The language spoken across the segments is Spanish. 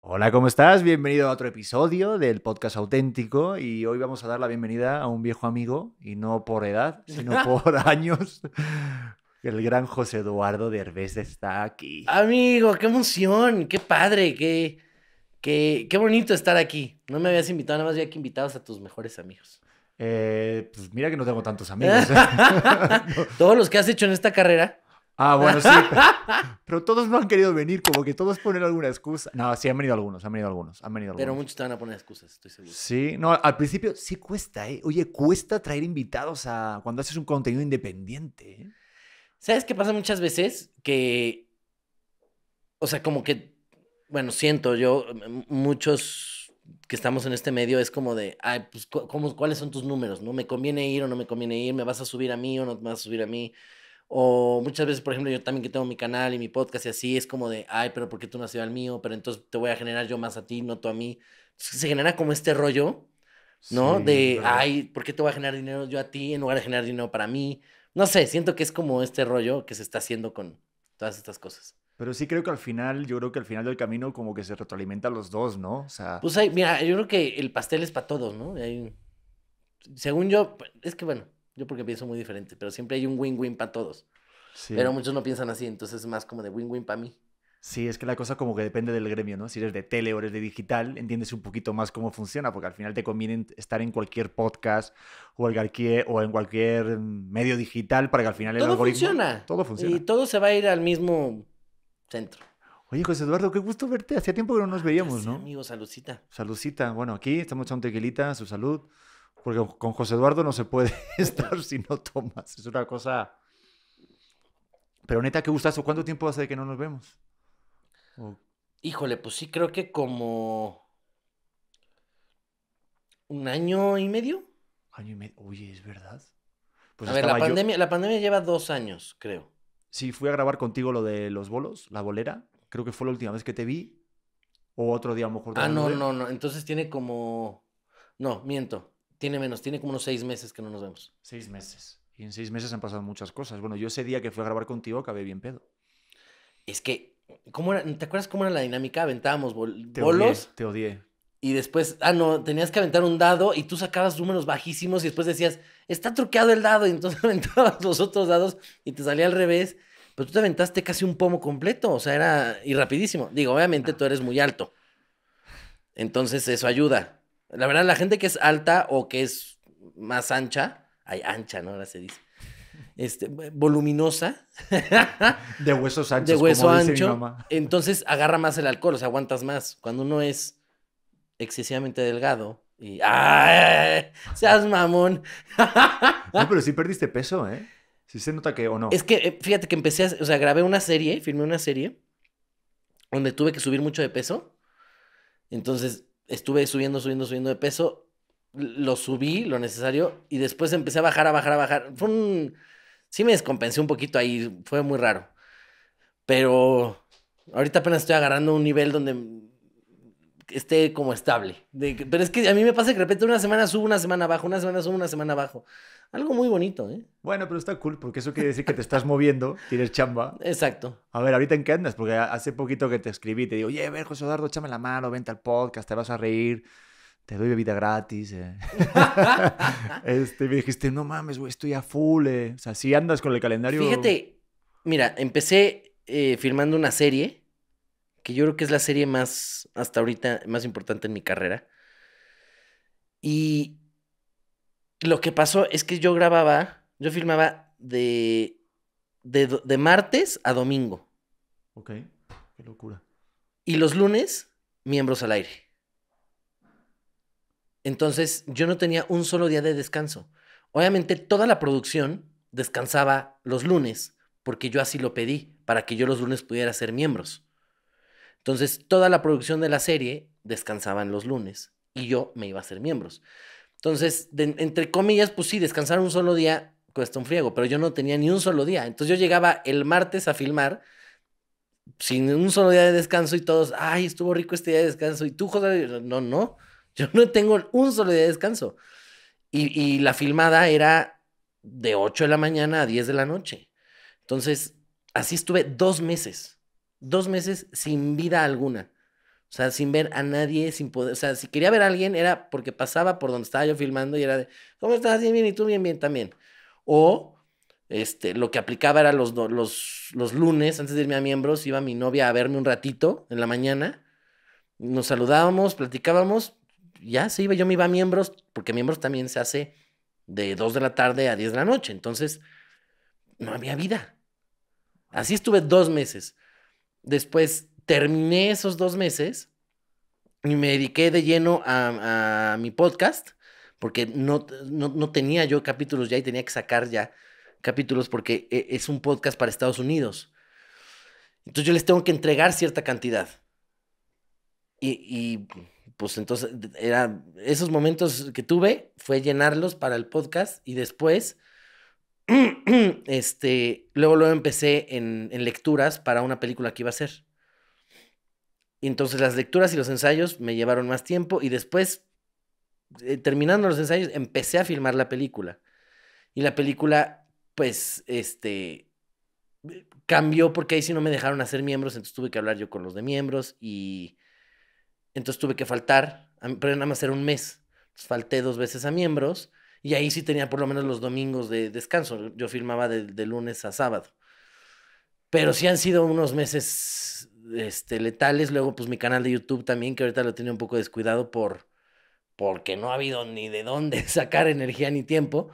Hola, ¿cómo estás? Bienvenido a otro episodio del podcast auténtico y hoy vamos a dar la bienvenida a un viejo amigo y no por edad, sino por años. El gran José Eduardo de Derbez está aquí. Amigo, qué emoción, qué padre, qué, qué, bonito estar aquí. No me habías invitado, nada más había que invitados a tus mejores amigos. Eh, pues mira que no tengo tantos amigos. ¿eh? Todos los que has hecho en esta carrera. Ah, bueno, sí. Pero, todos no han querido venir, como que todos ponen alguna excusa. No, sí, han venido algunos, han venido algunos, han venido algunos. Pero muchos te van a poner excusas, estoy seguro. Sí, no, al principio sí cuesta, ¿eh? Oye, cuesta traer invitados a cuando haces un contenido independiente. ¿eh? ¿Sabes qué pasa muchas veces? Que, o sea, como que, bueno, siento yo, muchos que estamos en este medio es como de, ay, pues, ¿cuáles son tus números? ¿No me conviene ir o no me conviene ir? ¿Me vas a subir a mí o no me vas a subir a mí? O muchas veces, por ejemplo, yo también que tengo mi canal y mi podcast y así, es como de, ay, pero ¿por qué tú no al mío? Pero entonces te voy a generar yo más a ti, no tú a mí. Entonces, se genera como este rollo, ¿no? de, ay, ¿por qué te voy a generar dinero yo a ti en lugar de generar dinero para mí? No sé, siento que es como este rollo que se está haciendo con todas estas cosas. Pero sí creo que al final, yo creo que al final del camino como que se retroalimentan los dos, ¿no? O sea... Pues mira, yo creo que el pastel es para todos, ¿no? según yo, pues, es que bueno, yo porque pienso muy diferente, pero siempre hay un win-win para todos. Pero muchos no piensan así, entonces es más como de win-win para mí. Sí, es que la cosa como que depende del gremio, ¿no? Si eres de tele o eres de digital, entiendes un poquito más cómo funciona, porque al final te conviene estar en cualquier podcast o en cualquier, o en cualquier medio digital para que al final el todo Funciona. Todo funciona. Y todo se va a ir al mismo centro. Oye, José Eduardo, qué gusto verte. Hacía tiempo que no nos veíamos, ¿no? Amigo, saludcita. Saludcita. Bueno, aquí estamos echando tequilita, su salud. Porque con José Eduardo no se puede estar si no tomas. Es una cosa. Pero neta, qué gustazo. ¿Cuánto tiempo hace que no nos vemos? Híjole, pues sí, creo que como. ¿Un año y medio? Año y medio. Oye, es verdad. Pues a ver, la pandemia, la pandemia lleva dos años, creo. Sí, fui a grabar contigo lo de los bolos, la bolera. Creo que fue la última vez que te vi. O otro día, a lo mejor. Ah, no, no, no. Entonces tiene como. No, miento. Tiene menos, tiene como unos seis meses que no nos vemos. Seis meses. Y en seis meses han pasado muchas cosas. Bueno, yo ese día que fui a grabar contigo acabé bien pedo. Es que, ¿cómo era? ¿te acuerdas cómo era la dinámica? Aventábamos te bolos. te odié. Y después, ah, no, tenías que aventar un dado y tú sacabas números bajísimos y después decías, está truqueado el dado. Y entonces aventabas los otros dados y te salía al revés. Pero tú te aventaste casi un pomo completo. O sea, era. Y rapidísimo. Digo, obviamente ah. tú eres muy alto. Entonces eso ayuda. La verdad, la gente que es alta o que es más ancha, hay ancha, ¿no? Ahora se dice. Este, voluminosa. de huesos anchos. De hueso como ancho. Entonces agarra más el alcohol, o sea, aguantas más. Cuando uno es excesivamente delgado y. ¡Ay! ¡Seas mamón! no, pero sí perdiste peso, ¿eh? si se nota que o no. Es que, eh, fíjate que empecé, o sea, grabé una serie, filmé una serie donde tuve que subir mucho de peso. Entonces estuve subiendo, subiendo, subiendo de peso. Lo subí, lo necesario, y después empecé a bajar, a bajar, a bajar. Fue un... Sí me descompensé un poquito ahí, fue muy raro. Pero ahorita apenas estoy agarrando un nivel donde esté como estable. pero es que a mí me pasa que de repente una semana subo, una semana bajo, una semana subo, una semana bajo. Algo muy bonito, ¿eh? Bueno, pero está cool, porque eso quiere decir que te estás moviendo, tienes chamba. Exacto. A ver, ahorita en qué andas, porque hace poquito que te escribí, te digo, oye, a ver, José Eduardo, échame la mano, vente al podcast, te vas a reír, te doy bebida gratis. Eh". Este, me dijiste, no mames, güey, estoy a full. Eh". O sea, si andas con el calendario. Fíjate, mira, empecé eh, firmando una serie, que yo creo que es la serie más, hasta ahorita, más importante en mi carrera. Y lo que pasó es que yo grababa, yo filmaba de, de, martes a domingo. Ok, qué locura. Y los lunes, miembros al aire. Entonces, yo no tenía un solo día de descanso. Obviamente, toda la producción descansaba los lunes, porque yo así lo pedí, para que yo los lunes pudiera ser miembros. Entonces, toda la producción de la serie descansaba en los lunes y yo me iba a ser miembros. Entonces, entre comillas, pues sí, descansar un solo día cuesta un friego, pero yo no tenía ni un solo día. Entonces yo llegaba el martes a filmar sin un solo día de descanso y todos, ay, estuvo rico este día de descanso. Y tú, no, no, yo no tengo un solo día de descanso. Y, y la filmada era de 8 de la mañana a 10 de la noche. Entonces, así estuve dos meses, dos meses sin vida alguna. O sea, sin ver a nadie, sin poder. O sea, si quería ver a alguien era porque pasaba por donde estaba yo filmando y era de, ¿cómo estás? Bien, bien, y tú, bien, bien también. O este, lo que aplicaba era los, los, los lunes, antes de irme a miembros, iba mi novia a verme un ratito en la mañana. Nos saludábamos, platicábamos, ya se iba, yo me iba a miembros, porque miembros también se hace de 2 de la tarde a 10 de la noche. Entonces, no había vida. Así estuve dos meses. Después terminé esos dos meses y me dediqué de lleno a, mi podcast, porque no, no, tenía yo capítulos ya y tenía que sacar ya capítulos porque e, es un podcast para Estados Unidos. Entonces yo les tengo que entregar cierta cantidad. Y, pues entonces era esos momentos que tuve fue llenarlos para el podcast y después este luego luego empecé en, en lecturas para una película que iba a ser. Y entonces las lecturas y los ensayos me llevaron más tiempo y después, eh, terminando los ensayos, empecé a filmar la película. Y la película, pues, este, cambió porque ahí sí no me dejaron hacer miembros, entonces tuve que hablar yo con los de miembros y entonces tuve que faltar, pero nada más era un mes. falté dos veces a miembros y ahí sí tenía por lo menos los domingos de descanso. Yo filmaba de, de lunes a sábado. Pero sí han sido unos meses este, letales. Luego, pues mi canal de YouTube también, que ahorita lo tenía un poco descuidado por porque no ha habido ni de dónde sacar energía ni tiempo.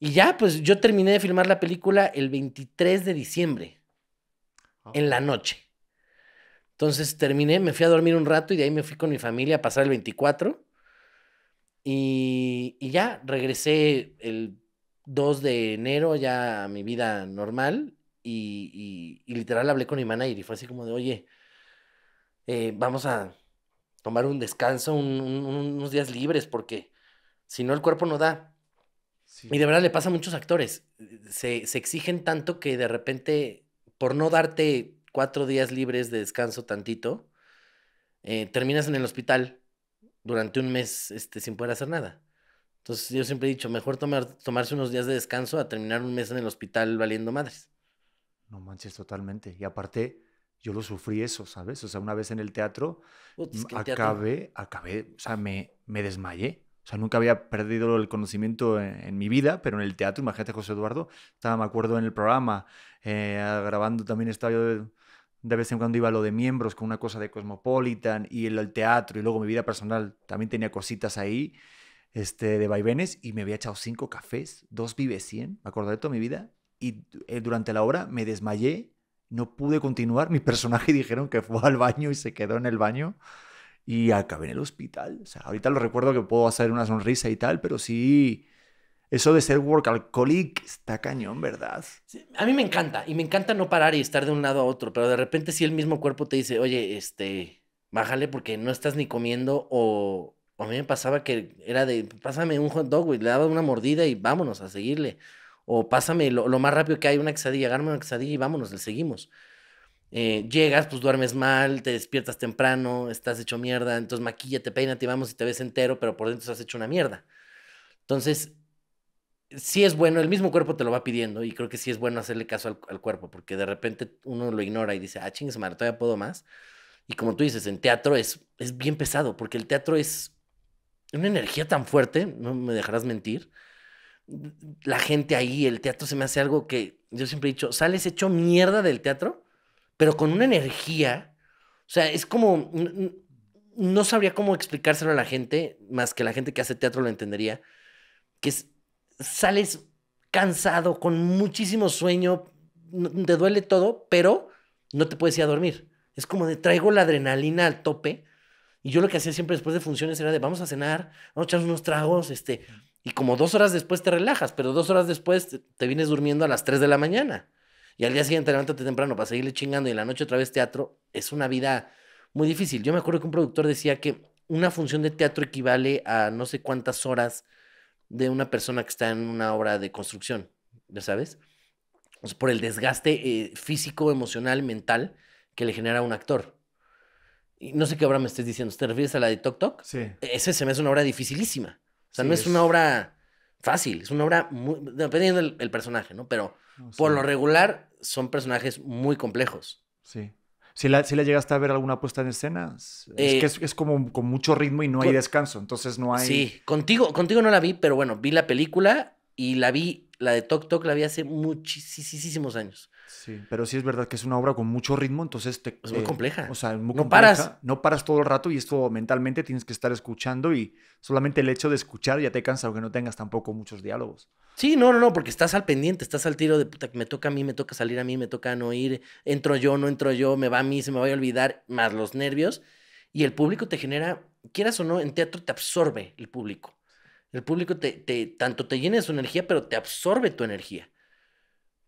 Y ya, pues yo terminé de filmar la película el 23 de diciembre, ah. en la noche. Entonces terminé, me fui a dormir un rato y de ahí me fui con mi familia a pasar el 24. Y, y ya, regresé el 2 de enero ya a mi vida normal y, literal hablé con mi manager y fue así como de, oye, eh, vamos a tomar un descanso, unos días libres, porque si no el cuerpo no da. Y de verdad le pasa a muchos actores. Se, exigen tanto que de repente, por no darte cuatro días libres de descanso tantito, eh, terminas en el hospital durante un mes este, sin poder hacer nada. Entonces yo siempre he dicho, mejor tomarse unos días de descanso a terminar un mes en el hospital valiendo madres. No manches, totalmente. Y aparte, yo lo sufrí eso, ¿sabes? O sea, una vez en el teatro, acabé, acabé, o sea, me, me desmayé. O sea, nunca había perdido el conocimiento e-, en, mi vida, pero en el teatro, imagínate, José Eduardo, estaba, me acuerdo, en el programa, eh, grabando también estaba yo... De, vez en cuando iba a lo de miembros con una cosa de Cosmopolitan y el, el, teatro y luego mi vida personal también tenía cositas ahí este, de vaivenes y me había echado cinco cafés, dos vive 100, me acuerdo de toda mi vida y eh, durante la hora me desmayé, no pude continuar, mi personaje dijeron que fue al baño y se quedó en el baño y acabé en el hospital. O sea, ahorita lo recuerdo que puedo hacer una sonrisa y tal, pero sí, eso de ser work workaholic está cañón, ¿verdad? a mí me encanta y me encanta no parar y estar de un lado a otro, pero de repente si el mismo cuerpo te dice, oye, este, bájale porque no estás ni comiendo o, a mí me pasaba que era de, pásame un hot dog, güey, le daba una mordida y vámonos a seguirle o pásame lo, más rápido que hay una quesadilla, agárrame una quesadilla y vámonos, le seguimos. Eh, llegas, pues duermes mal, te despiertas temprano, estás hecho mierda, entonces peina te vamos y te ves entero, pero por dentro has hecho una mierda. Entonces, sí es bueno, el mismo cuerpo te lo va pidiendo y creo que sí es bueno hacerle caso al, cuerpo, porque de repente uno lo ignora y dice, ah, chingues, madre, todavía puedo más. Y como tú dices, en teatro es, es bien pesado, porque el teatro es una energía tan fuerte, no me dejarás mentir, la gente ahí, el teatro se me hace algo que yo siempre he dicho, sales hecho mierda del teatro, pero con una energía. O sea, es como, no sabría cómo explicárselo a la gente, más que la gente que hace teatro lo entendería, que sales cansado, con muchísimo sueño, te duele todo, pero no te puedes ir a dormir. Es como de traigo la adrenalina al tope. Y yo lo que hacía siempre después de funciones era de vamos a cenar, vamos a echar unos tragos, este, y como dos horas después te relajas, pero dos horas después te, vienes durmiendo a las 3 de la mañana. Y al día siguiente levántate temprano para seguirle chingando y la noche otra vez teatro. Es una vida muy difícil. Yo me acuerdo que un productor decía que una función de teatro equivale a no sé cuántas horas de una persona que está en una obra de construcción, ¿ya sabes? por el desgaste eh, físico, emocional, mental que le genera a un actor. Y no sé qué obra me estés diciendo. ¿Te refieres a la de Tok Tok? Sí. Ese se me hace una obra dificilísima no es, una obra fácil, es una obra muy, dependiendo del personaje, ¿no? Pero por lo regular son personajes muy complejos. Sí. Si la, llegaste a ver alguna puesta en escena, es eh, que es, como con mucho ritmo y no hay descanso, entonces no hay... Sí, contigo, contigo no la vi, pero bueno, vi la película y la vi, la de Tok Tok la vi hace muchísimos años. Sí, pero sí es verdad que es una obra con mucho ritmo, entonces es muy eh, compleja. O sea, muy no paras. No paras todo el rato y esto mentalmente tienes que estar escuchando y solamente el hecho de escuchar ya te cansa, aunque no tengas tampoco muchos diálogos. Sí, no, no, no, porque estás al pendiente, estás al tiro de puta, me toca a mí, me toca salir a mí, me toca no ir, entro yo, no entro yo, me va a mí, se me va a olvidar, más los nervios. Y el público te genera, quieras o no, en teatro te absorbe el público. El público te, te tanto te llena de su energía, pero te absorbe tu energía.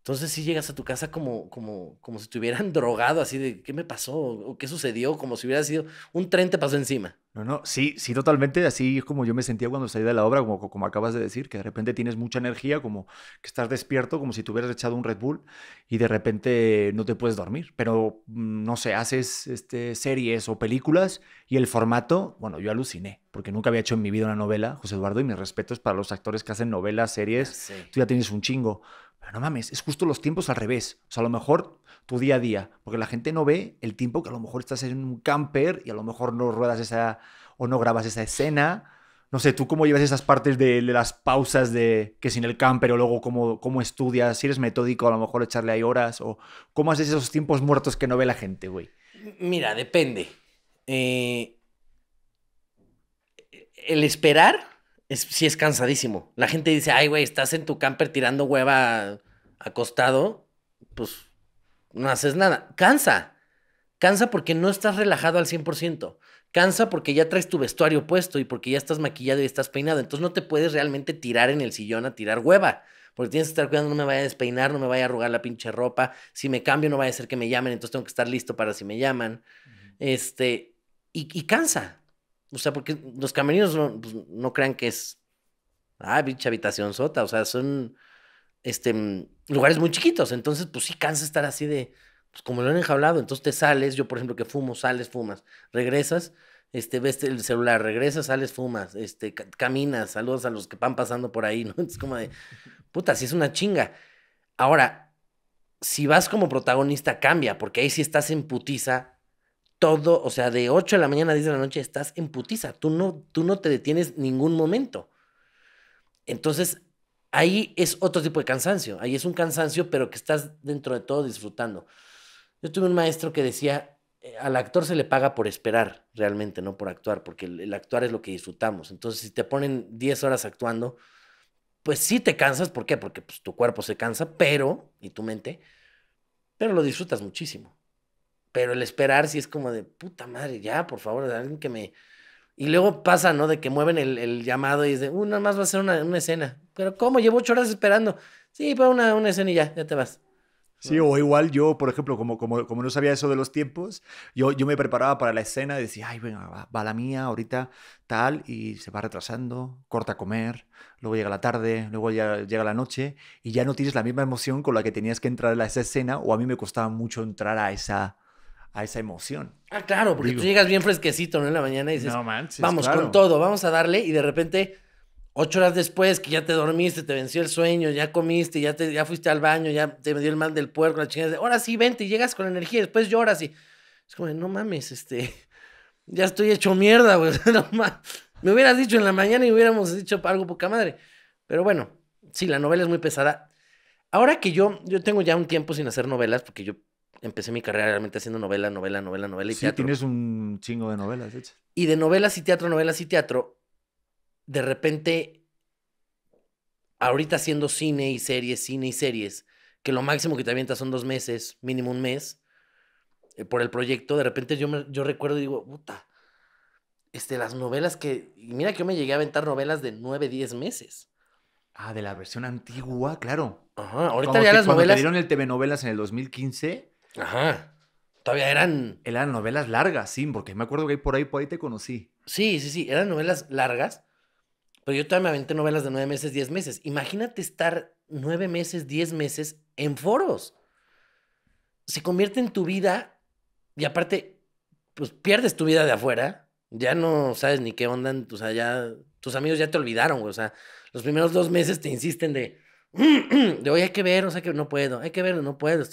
Entonces sí llegas a tu casa como, como, como si te hubieran drogado, así de qué me pasó o qué sucedió, como si hubiera sido un tren te pasó encima. No, no, sí, sí, totalmente. Así es como yo me sentía cuando salí de la obra, como, como acabas de decir, que de repente tienes mucha energía, como que estás despierto, como si te hubieras echado un Red Bull y de repente no te puedes dormir. Pero mm, no sé, haces este, series o películas y el formato, bueno, yo aluciné, porque nunca había hecho en mi vida una novela, José Eduardo, y mis respetos para los actores que hacen novelas, series. Tú ya tienes un chingo pero no mames, es justo los tiempos al revés. O sea, a lo mejor tu día a día, porque la gente no ve el tiempo que a lo mejor estás en un camper y a lo mejor no ruedas esa o no grabas esa escena. No sé, tú cómo llevas esas partes de, las pausas de que sin el camper o luego cómo, cómo estudias, si eres metódico, a lo mejor echarle ahí horas o cómo haces esos tiempos muertos que no ve la gente, güey. Mira, depende. Eh, el esperar es, sí es cansadísimo. La gente dice, ay, güey, estás en tu camper tirando hueva acostado, pues no haces nada. Cansa. Cansa porque no estás relajado al 100%. Cansa porque ya traes tu vestuario puesto y porque ya estás maquillado y estás peinado. Entonces no te puedes realmente tirar en el sillón a tirar hueva. Porque tienes que estar cuidando, no me vaya a despeinar, no me vaya a arrugar la pinche ropa. Si me cambio, no vaya a ser que me llamen, entonces tengo que estar listo para si me llaman. Este, y, y cansa, o sea, porque los camerinos no, pues, crean que es. Ah, bicha habitación sota. O sea, son este, lugares muy chiquitos. Entonces, pues sí cansa estar así de. Pues como lo han enjaulado. Entonces te sales. Yo, por ejemplo, que fumo, sales, fumas. Regresas este, ves el celular, regresas, sales, fumas, este, caminas, saludos a los que van pasando por ahí, ¿no? Es como de, puta, si es una chinga. Ahora, si vas como protagonista, cambia, porque ahí sí estás en putiza todo, o sea, de 8 de la mañana a 10 de la noche estás en putiza, tú no, tú no te detienes ningún momento. Entonces, ahí es otro tipo de cansancio, ahí es un cansancio, pero que estás dentro de todo disfrutando. Yo tuve un maestro que decía, eh, al actor se le paga por esperar realmente, no por actuar, porque el, actuar es lo que disfrutamos. Entonces, si te ponen 10 horas actuando, pues sí te cansas, ¿por qué? Porque pues, tu cuerpo se cansa, pero, y tu mente, pero lo disfrutas muchísimo. Pero el esperar sí es como de, puta madre, ya, por favor, de alguien que me... Y luego pasa, ¿no? De que mueven el, llamado y es de, uh, nada más va a ser una, escena. Pero ¿cómo? Llevo ocho horas esperando. Sí, para una, escena y ya, ya te vas. Sí, o igual yo, por ejemplo, como, como, como no sabía eso de los tiempos, yo, yo me preparaba para la escena y decía, ay, venga, va, la mía, ahorita tal, y se va retrasando, corta comer, luego llega la tarde, luego ya, llega la noche, y ya no tienes la misma emoción con la que tenías que entrar a esa escena, o a mí me costaba mucho entrar a esa, a esa emoción. Ah, claro, porque tú llegas bien fresquecito, ¿no? En la mañana y dices, no vamos con todo, vamos a darle y de repente, ocho horas después que ya te dormiste, te venció el sueño, ya comiste, ya, te, ya fuiste al baño, ya te dio el mal del puerco, la chingada, ahora sí, vente y llegas con energía, después lloras y es como, no mames, este, ya estoy hecho mierda, güey, no mames. Me hubieras dicho en la mañana y hubiéramos dicho algo poca madre. Pero bueno, sí, la novela es muy pesada. Ahora que yo, yo tengo ya un tiempo sin hacer novelas, porque yo empecé mi carrera realmente haciendo novela, novela, novela, novela y teatro. Sí, tienes un chingo de novelas, de hecho. Y de novelas y teatro, novelas y teatro, de repente, ahorita haciendo cine y series, cine y series, que lo máximo que te avientas son dos meses, mínimo un mes, eh, por el proyecto, de repente yo, yo recuerdo y digo, puta, este, las novelas que... mira que yo me llegué a aventar novelas de nueve, diez meses. Ah, de la versión antigua, claro. Ajá, ahorita ya las novelas... Cuando dieron el TV Novelas en el 2015 Ajá. Todavía eran. Eran novelas largas, sí, porque me acuerdo que por ahí, por ahí te conocí. Sí, sí, sí, eran novelas largas, pero yo todavía me aventé novelas de nueve meses, diez meses. Imagínate estar nueve meses, diez meses en foros. Se convierte en tu vida y aparte, pues pierdes tu vida de afuera. Ya no sabes ni qué onda, o sea, ya tus amigos ya te olvidaron, O sea, los primeros dos meses te insisten de, de hoy hay que ver, o sea, que no puedo, hay que ver, no puedo,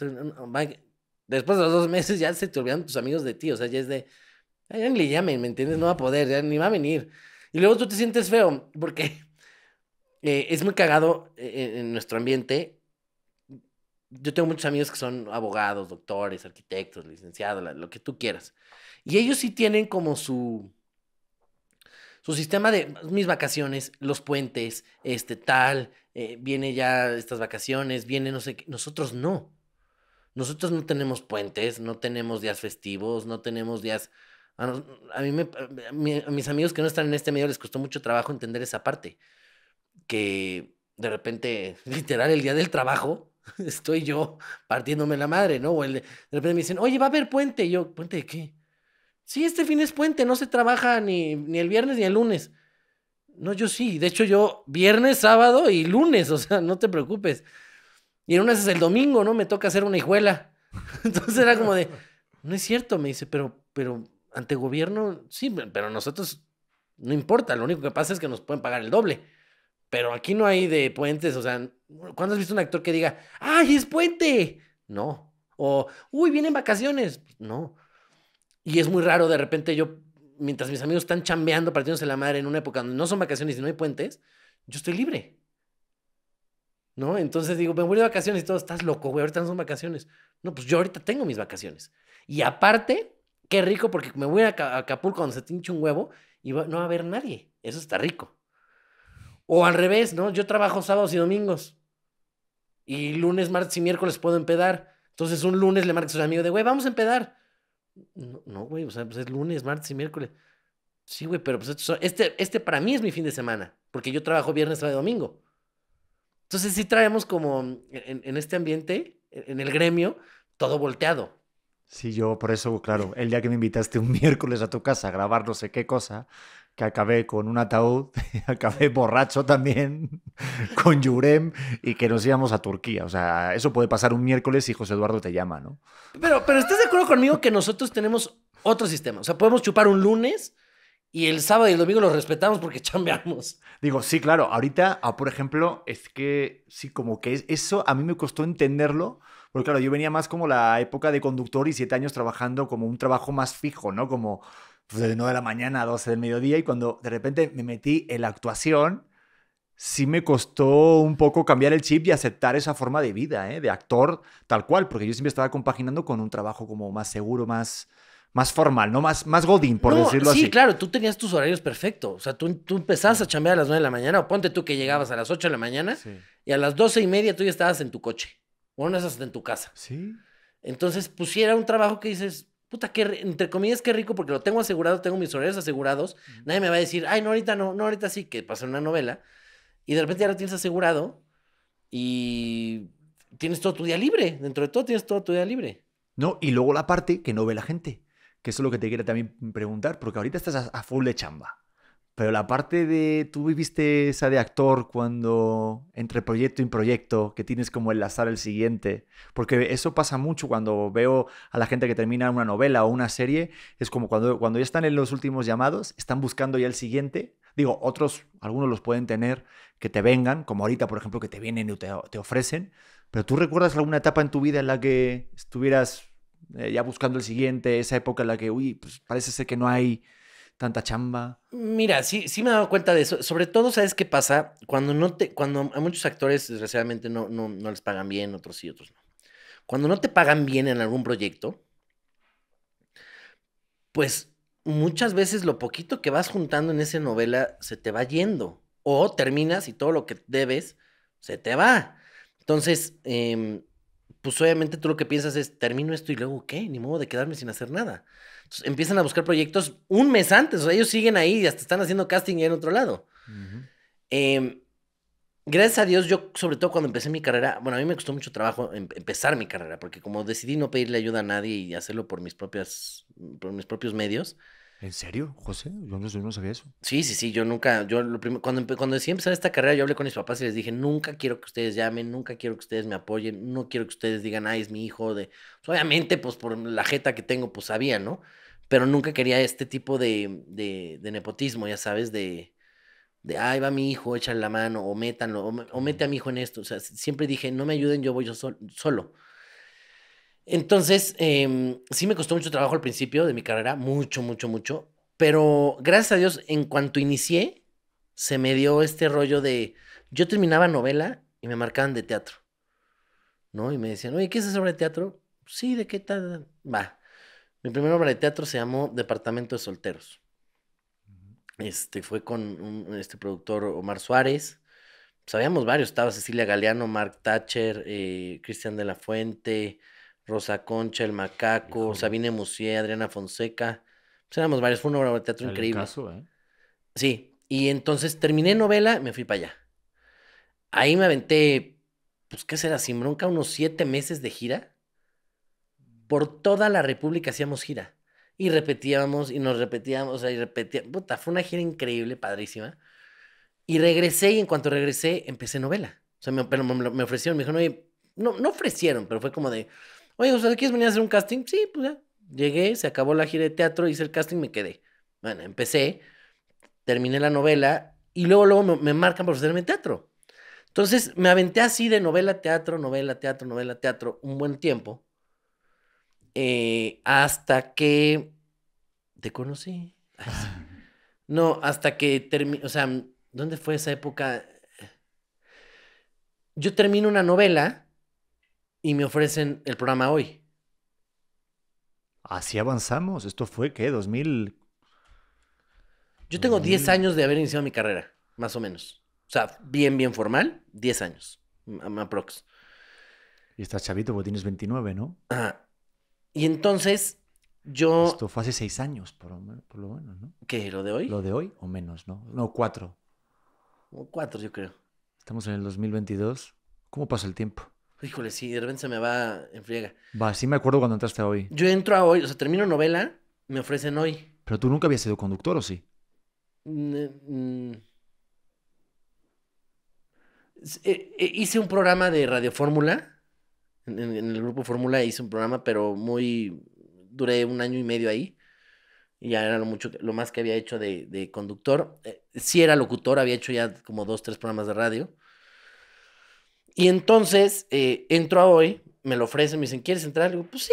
Después de los dos meses ya se te olvidan tus amigos de ti, o sea, ya es de, ya llamen, ¿me entiendes? No va a poder, ya ni va a venir. Y luego tú te sientes feo, porque eh, es muy cagado e, e, en nuestro ambiente. Yo tengo muchos amigos que son abogados, doctores, arquitectos, licenciados, lo que tú quieras. Y ellos sí tienen como su, su sistema de mis vacaciones, los puentes, este tal, eh, viene ya estas vacaciones, viene no sé qué. Nosotros no. Nosotros no tenemos puentes, no tenemos días festivos, no tenemos días... A, mí, mis amigos que no están en este medio les costó mucho trabajo entender esa parte. Que de repente, literal, el día del trabajo, estoy yo partiéndome la madre, ¿no? de, repente me dicen, oye, va a haber puente. Y yo, ¿puente de qué? Sí, este fin es puente, no se trabaja ni, ni el viernes ni el lunes. No, yo sí. De hecho, yo viernes, sábado y lunes, o sea, no te preocupes. Y en una es el domingo, ¿no? Me toca hacer una hijuela. Entonces era como de, no es cierto, me dice, pero, pero ante gobierno, sí, pero nosotros no importa, lo único que pasa es que nos pueden pagar el doble. Pero aquí no hay de puentes, o sea, ¿cuándo has visto un actor que diga, ¡ay, es puente! No. O, uy, vienen vacaciones. No. Y es muy raro, de repente yo, mientras mis amigos están chambeando, partiéndose la madre en una época donde no son vacaciones y no hay puentes, yo estoy libre. ¿no? Entonces digo, me voy de vacaciones y todo, estás loco, güey, ahorita no son vacaciones. No, pues yo ahorita tengo mis vacaciones. Y aparte, qué rico porque me voy a, Acapulco donde se tinche un huevo y no va a haber nadie. Eso está rico. O al revés, ¿no? Yo trabajo sábados y domingos. Y lunes, martes y miércoles puedo empedar. Entonces un lunes le marcas a un amigo de, güey, vamos a empedar. No, no, güey, o sea, pues es lunes, martes y miércoles. Sí, güey, pero pues este, este para mí es mi fin de semana, porque yo trabajo viernes, sábado y domingo. Entonces sí traemos como en, este ambiente, en el gremio, todo volteado. Sí, yo por eso, claro, el día que me invitaste un miércoles a tu casa a grabar no sé qué cosa, que acabé con un ataúd, acabé borracho también, con Yurem, y que nos íbamos a Turquía. O sea, eso puede pasar un miércoles y José Eduardo te llama, ¿no? Pero, pero ¿estás de acuerdo conmigo que nosotros tenemos otro sistema? O sea, podemos chupar un lunes, y el sábado y el domingo los respetamos porque chambeamos. Digo, sí, claro. Ahorita, ah, por ejemplo, es que sí, como que eso a mí me costó entenderlo. Porque claro, yo venía más como la época de conductor y siete años trabajando como un trabajo más fijo, ¿no? Como desde pues, de 9 de la mañana a 12 del mediodía y cuando de repente me metí en la actuación, sí me costó un poco cambiar el chip y aceptar esa forma de vida, ¿eh? De actor tal cual, porque yo siempre estaba compaginando con un trabajo como más seguro, más más formal, ¿no? Más, más godín, por decirlo así. Sí, claro, tú tenías tus horarios perfectos. O sea, tú, tú empezabas a chambear a las 9 de la mañana, o ponte tú que llegabas a las 8 de la mañana y a las 12 y media tú ya estabas en tu coche. O no hasta en tu casa. Sí. Entonces, pusiera un trabajo que dices, puta, qué entre comillas, qué rico, porque lo tengo asegurado, tengo mis horarios asegurados. Nadie me va a decir, ay, no, ahorita no, no, ahorita sí, que pasa una novela. Y de repente ya lo tienes asegurado y tienes todo tu día libre. Dentro de todo tienes todo tu día libre. No, y luego la parte que no ve la gente que eso es lo que te quería también preguntar, porque ahorita estás a, full de chamba. Pero la parte de, tú viviste esa de actor cuando entre proyecto y proyecto, que tienes como el enlazar el siguiente, porque eso pasa mucho cuando veo a la gente que termina una novela o una serie, es como cuando, cuando ya están en los últimos llamados, están buscando ya el siguiente. Digo, otros, algunos los pueden tener que te vengan, como ahorita, por ejemplo, que te vienen y te ofrecen, pero tú recuerdas alguna etapa en tu vida en la que estuvieras eh, ya buscando el siguiente, esa época en la que, uy, pues parece ser que no hay tanta chamba. Mira, sí, sí me he dado cuenta de eso. Sobre todo, ¿sabes qué pasa? Cuando no te, cuando a muchos actores, desgraciadamente, no, no, les pagan bien, otros sí, otros no. Cuando no te pagan bien en algún proyecto, pues muchas veces lo poquito que vas juntando en esa novela se te va yendo. O terminas y todo lo que debes se te va. Entonces, em, pues obviamente tú lo que piensas es, termino esto y luego qué, ni modo de quedarme sin hacer nada. Entonces, empiezan a buscar proyectos un mes antes, o sea, ellos siguen ahí y hasta están haciendo casting en otro lado. Em, gracias a Dios, yo sobre todo cuando empecé mi carrera, bueno, a mí me costó mucho trabajo em, empezar mi carrera, porque como decidí no pedirle ayuda a nadie y hacerlo por mis, propias, por mis propios medios, ¿En serio, José? Yo no, sabía eso. Sí, sí, sí, yo nunca, yo lo primero, cuando, cuando decidí empezar esta carrera, yo hablé con mis papás y les dije, nunca quiero que ustedes llamen, nunca quiero que ustedes me apoyen, no quiero que ustedes digan, ay, es mi hijo, de... Pues, obviamente, pues por la jeta que tengo, pues sabía, ¿no? Pero nunca quería este tipo de, nepotismo, ya sabes, de, de, ay, va mi hijo, échale la mano, o métanlo, o, mete a mi hijo en esto. O sea, siempre dije, no me ayuden, yo voy yo solo. Entonces, em, sí me costó mucho trabajo al principio de mi carrera, mucho, mucho, mucho. Pero gracias a Dios, en cuanto inicié, se me dio este rollo de. Yo terminaba novela y me marcaban de teatro, ¿no? Y me decían, oye, ¿qué es eso obra de teatro? Sí, ¿de qué tal? Va. Mi primera obra de teatro se llamó Departamento de Solteros. Este fue con este productor Omar Suárez. Sabíamos varios, estaba Cecilia Galeano, Mark Thatcher, eh, Cristian de la Fuente. Rosa Concha, El Macaco, Sabine Musier, Adriana Fonseca. Pues éramos varios, fue una obra de teatro increíble. ¿eh? Sí, y entonces terminé novela, me fui para allá. Ahí me aventé, pues qué será, sin bronca, unos siete meses de gira. Por toda la República hacíamos gira. Y repetíamos, y nos repetíamos, o sea, y repetíamos. Puta, fue una gira increíble, padrísima. Y regresé, y en cuanto regresé, empecé novela. O sea, me, pero me, ofrecieron, me dijeron, oye, no, no ofrecieron, pero fue como de, Oye, o ¿quieres venir a hacer un casting? Sí, pues ya. Llegué, se acabó la gira de teatro, hice el casting, me quedé. Bueno, empecé, terminé la novela y luego, luego me, marcan para hacerme teatro. Entonces me aventé así de novela, teatro, novela, teatro, novela, teatro, un buen tiempo. Eh, hasta que te conocí. No, hasta que terminé, o sea, ¿dónde fue esa época? Yo termino una novela y me ofrecen el programa hoy. Así avanzamos. Esto fue, ¿qué? 2000. Yo tengo 10 años de haber iniciado mi carrera, más o menos. O sea, bien, bien formal, 10 años. Aprox. Y estás chavito porque tienes 29, ¿no? Ajá. Y entonces yo... Esto fue hace 6 años, por, por lo menos, ¿no? ¿Qué? ¿Lo de hoy? Lo de hoy o menos, ¿no? No, 4. 4, yo creo. Estamos en el 2022. ¿Cómo pasa el tiempo? Híjole, sí, de repente se me va en friega. Va, sí me acuerdo cuando entraste hoy. Yo entro a hoy, o sea, termino novela, me ofrecen hoy. Pero tú nunca habías sido conductor, ¿o sí? Mm. Eh, eh, hice un programa de Radio Fórmula. En, el grupo Fórmula hice un programa, pero muy. Duré un año y medio ahí. Y ya era lo, mucho, lo más que había hecho de, conductor. Eh, sí era locutor, había hecho ya como dos, tres programas de radio. Y entonces eh, entro a hoy, me lo ofrecen, me dicen, ¿quieres entrar? Le digo, pues sí,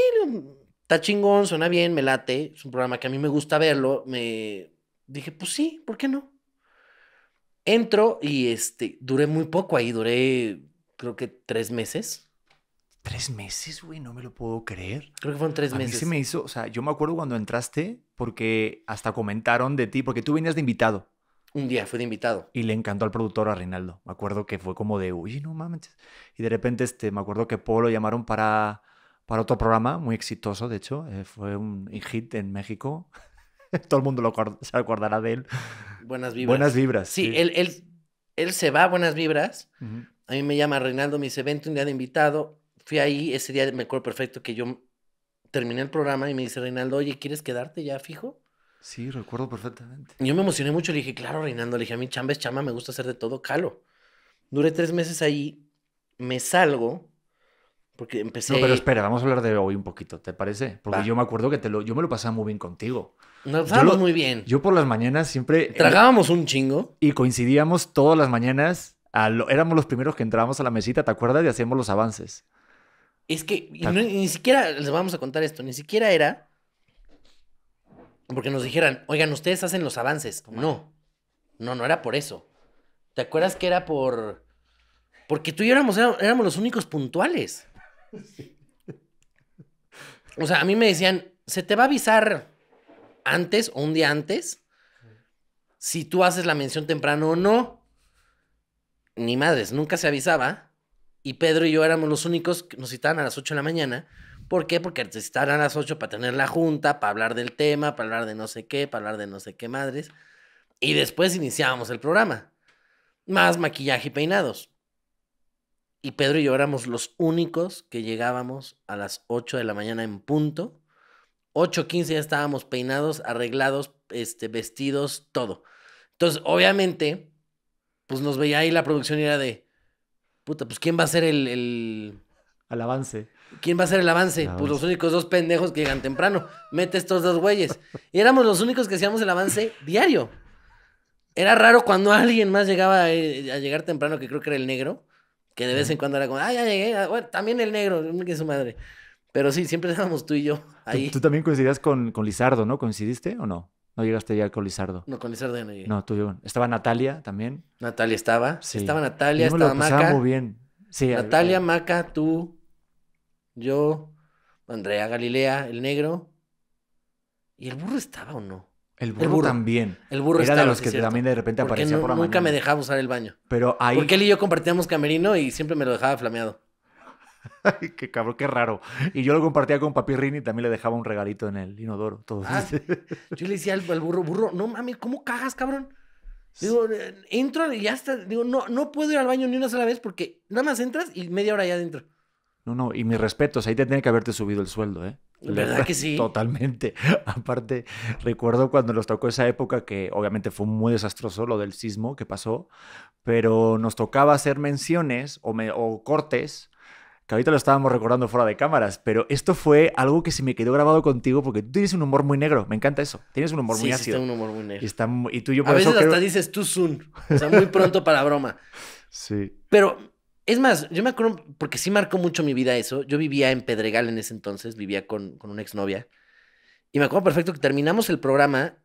está chingón, suena bien, me late, es un programa que a mí me gusta verlo. Me dije, pues sí, ¿por qué no? Entro y este, duré muy poco ahí, duré creo que tres meses. ¿Tres meses, güey? No me lo puedo creer. Creo que fueron tres a meses. Mí se me hizo, o sea, yo me acuerdo cuando entraste porque hasta comentaron de ti, porque tú venías de invitado un día fue de invitado. Y le encantó al productor a Reinaldo. Me acuerdo que fue como de, uy, no mames. Y de repente, este, me acuerdo que Polo llamaron para, para otro programa muy exitoso, de hecho. Eh, fue un hit en México. Todo el mundo lo se acordará de él. Buenas vibras. Buenas vibras. Sí, Él, él, él, se va a Buenas vibras. A mí me llama Reinaldo, me dice, vente un día de invitado. Fui ahí, ese día me acuerdo perfecto que yo terminé el programa y me dice Reinaldo, oye, ¿quieres quedarte ya fijo? Sí, recuerdo perfectamente. Yo me emocioné mucho, le dije, claro, Reinando, le dije, a mí chamba es chamba, me gusta hacer de todo, calo. Duré tres meses ahí, me salgo, porque empecé... No, pero espera, vamos a hablar de hoy un poquito, ¿te parece? Porque yo me acuerdo que te yo me lo pasaba muy bien contigo. Nos pasábamos muy bien. Yo por las mañanas siempre... Eh, Tragábamos un chingo. Y coincidíamos todas las mañanas, éramos los primeros que entrábamos a la mesita, ¿te acuerdas? Y hacíamos los avances. Es que ni siquiera, les vamos a contar esto, ni siquiera era porque nos dijeran, oigan, ustedes hacen los avances. No, no, no era por eso. ¿Te acuerdas que era por... Porque tú y yo éramos, éramos los únicos puntuales. O sea, a mí me decían, se te va a avisar antes o un día antes si tú haces la mención temprano o no. Ni madres, nunca se avisaba. Y Pedro y yo éramos los únicos que nos citaban a las 8 de la mañana ¿Por qué? Porque estar a las 8 para tener la junta, para hablar del tema, para hablar de no sé qué, para hablar de no sé qué madres. Y después iniciábamos el programa. Más maquillaje y peinados. Y Pedro y yo éramos los únicos que llegábamos a las 8 de la mañana en punto. quince, ya estábamos peinados, arreglados, este, vestidos, todo. Entonces, obviamente, pues nos veía ahí la producción y era de, puta, pues ¿quién va a ser el... el... Al avance. ¿Quién va a hacer el avance? pues los únicos dos pendejos que llegan temprano. Mete estos dos güeyes. Y éramos los únicos que hacíamos el avance diario. Era raro cuando alguien más llegaba eh, a, llegar temprano, que creo que era el negro, que de vez en cuando era como, ah, ya llegué, ah, también el negro, que su madre. Pero sí, siempre estábamos tú y yo ahí. Tú, también coincidías con, con Lizardo, ¿no? ¿Coincidiste o no? No llegaste ya con Lizardo. No, con Lizardo ya no llegué. No, tú yo. Estaba Natalia también. Natalia estaba. Sí. Estaba Natalia, estaba Maca. muy bien. Sí, Natalia, eh, Maca, tú yo, Andrea Galilea, el negro. ¿Y el burro estaba o no? El burro, también. El burro Era de los que también de repente aparecía por la Nunca me dejaba usar el baño. Pero Porque él y yo compartíamos camerino y siempre me lo dejaba flameado. qué cabrón, qué raro. Y yo lo compartía con Papi Rini y también le dejaba un regalito en el inodoro. Todo. Ah, yo le decía al, burro, burro, no mames, ¿cómo cagas, cabrón? Digo, eh, entro y ya está. Digo, no, no puedo ir al baño ni una sola vez porque nada más entras y media hora ya adentro. No, no, y mis respetos, ahí te tiene que haberte subido el sueldo, ¿eh? ¿Verdad que sí? Totalmente. Aparte, recuerdo cuando nos tocó esa época que obviamente fue muy desastroso lo del sismo que pasó, pero nos tocaba hacer menciones o, o cortes que ahorita lo estábamos recordando fuera de cámaras, pero esto fue algo que se me quedó grabado contigo porque tú tienes un humor muy negro, me encanta eso. Tienes un humor muy sí, ácido. Sí, un humor muy negro. Y, está, tú yo por A veces hasta dices tú Zun. o sea, muy pronto para broma. Sí. Pero es más, yo me acuerdo, porque sí marcó mucho mi vida eso. Yo vivía en Pedregal en ese entonces, vivía con, una exnovia. Y me acuerdo perfecto que terminamos el programa.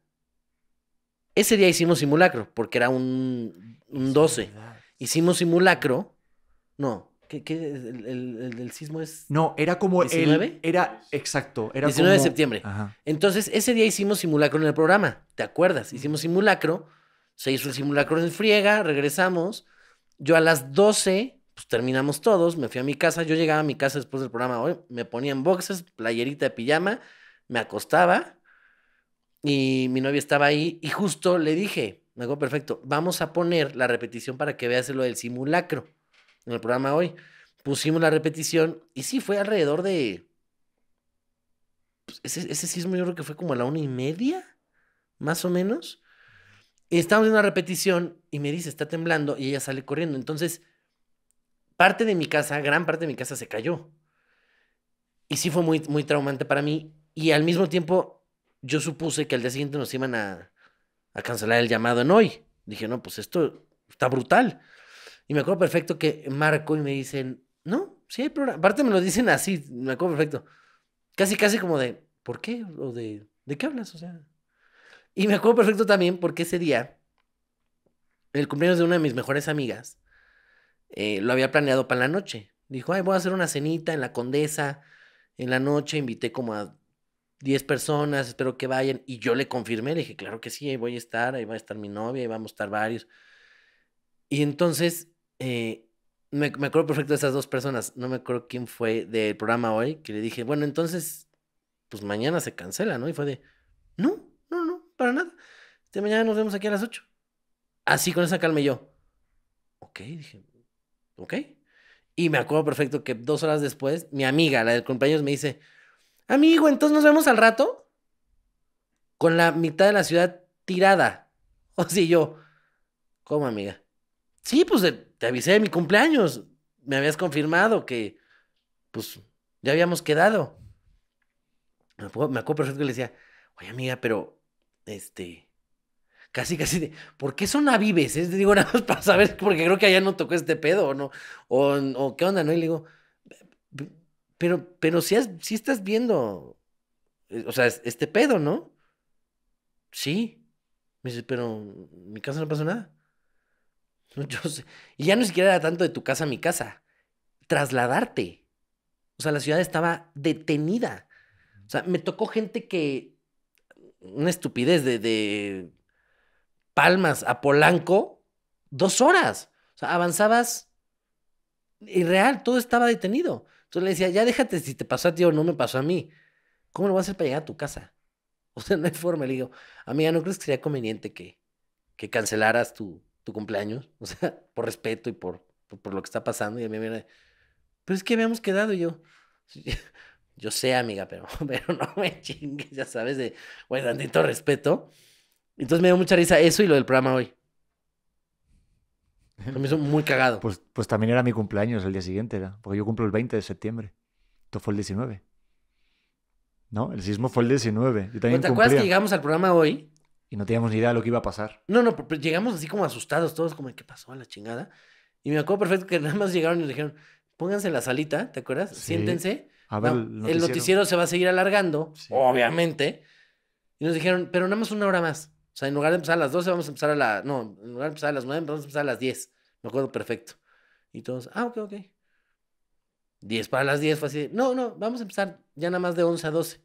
Ese día hicimos simulacro, porque era un, 12. Hicimos simulacro. No, ¿qué, el, sismo es? No, era como 19? el... Era, exacto. Era 19 de septiembre. Entonces, ese día hicimos simulacro en el programa, ¿te acuerdas? Hicimos simulacro, se hizo el simulacro en friega, regresamos. Yo a las 12 pues, terminamos todos, me fui a mi casa, yo llegaba a mi casa después del programa hoy, me ponía en boxes, playerita de pijama, me acostaba y mi novia estaba ahí y justo le dije, me dijo, perfecto, vamos a poner la repetición para que veas lo del simulacro en el programa hoy. Pusimos la repetición y sí, fue alrededor de... Pues, ese, sismo yo creo que fue como a la una y media, más o menos. Y estábamos en una repetición y me dice, está temblando y ella sale corriendo. Entonces, parte de mi casa, gran parte de mi casa se cayó. Y sí fue muy, muy traumante para mí. Y al mismo tiempo, yo supuse que al día siguiente nos iban a, cancelar el llamado en hoy. Dije, no, pues esto está brutal. Y me acuerdo perfecto que marco y me dicen, no, sí hay programa. Aparte me lo dicen así, me acuerdo perfecto. Casi, casi como de, ¿por qué? O de, ¿de qué hablas? O sea. Y me acuerdo perfecto también porque ese día, el cumpleaños de una de mis mejores amigas, eh, lo había planeado para la noche. Dijo, ay, voy a hacer una cenita en la condesa. En la noche invité como a 10 personas, espero que vayan. Y yo le confirmé, le dije, claro que sí, ahí voy a estar, ahí va a estar mi novia, ahí vamos a estar varios. Y entonces, eh, me, acuerdo perfecto de esas dos personas, no me acuerdo quién fue del programa hoy, que le dije, bueno, entonces, pues mañana se cancela, ¿no? Y fue de, no, no, no, para nada. De este, mañana nos vemos aquí a las 8. Así con esa calma yo. Ok, dije, ¿Ok? Y me acuerdo perfecto que dos horas después, mi amiga, la del cumpleaños, me dice, amigo, entonces nos vemos al rato con la mitad de la ciudad tirada. O sea, yo, ¿cómo amiga? Sí, pues eh, te avisé de mi cumpleaños. Me habías confirmado que, pues, ya habíamos quedado. Me me acuerdo perfecto que le decía, oye amiga, pero, este, casi, casi de, ¿por qué son avives? Digo, nada más para saber, porque creo que allá no tocó este pedo, ¿o no? O, qué onda, ¿no? Y le digo, pero, pero si, si estás viendo, eh, o sea, este pedo, ¿no? Sí. Me dice, pero mi casa no pasó nada. Yo sé. Y ya no siquiera era tanto de tu casa a mi casa. Trasladarte. O sea, la ciudad estaba detenida. O sea, me tocó gente que. Una estupidez de Palmas a Polanco dos horas. O sea, avanzabas irreal, todo estaba detenido. Entonces le decía, ya déjate, si te pasó a ti o no me pasó a mí, ¿cómo lo vas a hacer para llegar a tu casa? O sea, no hay forma. Le digo, amiga, ¿no crees que sería conveniente que, que cancelaras tu, tu cumpleaños? O sea, por respeto y por, por, lo que está pasando. Y a mí me viene, pero es que habíamos quedado y yo. Yo sé, amiga, pero, pero no me chingues, ya sabes, de, güey, tantito respeto. Entonces me dio mucha risa eso y lo del programa hoy. Me hizo muy cagado. Pues, pues, también era mi cumpleaños el día siguiente, ¿verdad? porque yo cumplo el 20 de septiembre. Esto fue el 19. No, el sismo fue el 19. ¿Te acuerdas que llegamos al programa hoy? Y no teníamos ni idea de lo que iba a pasar. No, no, llegamos así como asustados todos, como, ¿qué pasó a la chingada? Y me acuerdo perfecto que nada más llegaron y le dijeron, pónganse en la salita, ¿te acuerdas? Siéntense. A ver, el, noticiero. se va a seguir alargando, obviamente. Y nos dijeron, pero nada más una hora más. O sea, en lugar de empezar a las 12, vamos a empezar a la, No, en lugar de empezar a las 9, vamos a empezar a las 10. Me acuerdo perfecto. Y todos, ah, ok, ok. 10 para las 10 fue así. No, no, vamos a empezar ya nada más de 11 a 12.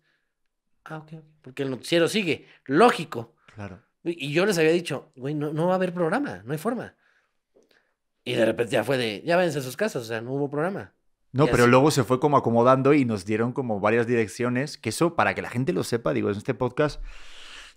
Ah, ok, ok. Porque el noticiero sigue. Lógico. Claro. Y yo les había dicho, güey, no, no va a haber programa, no hay forma. Y de repente ya fue de, ya váyanse a sus casas, o sea, no hubo programa. No, pero luego se fue como acomodando y nos dieron como varias direcciones, que eso, para que la gente lo sepa, digo, en este podcast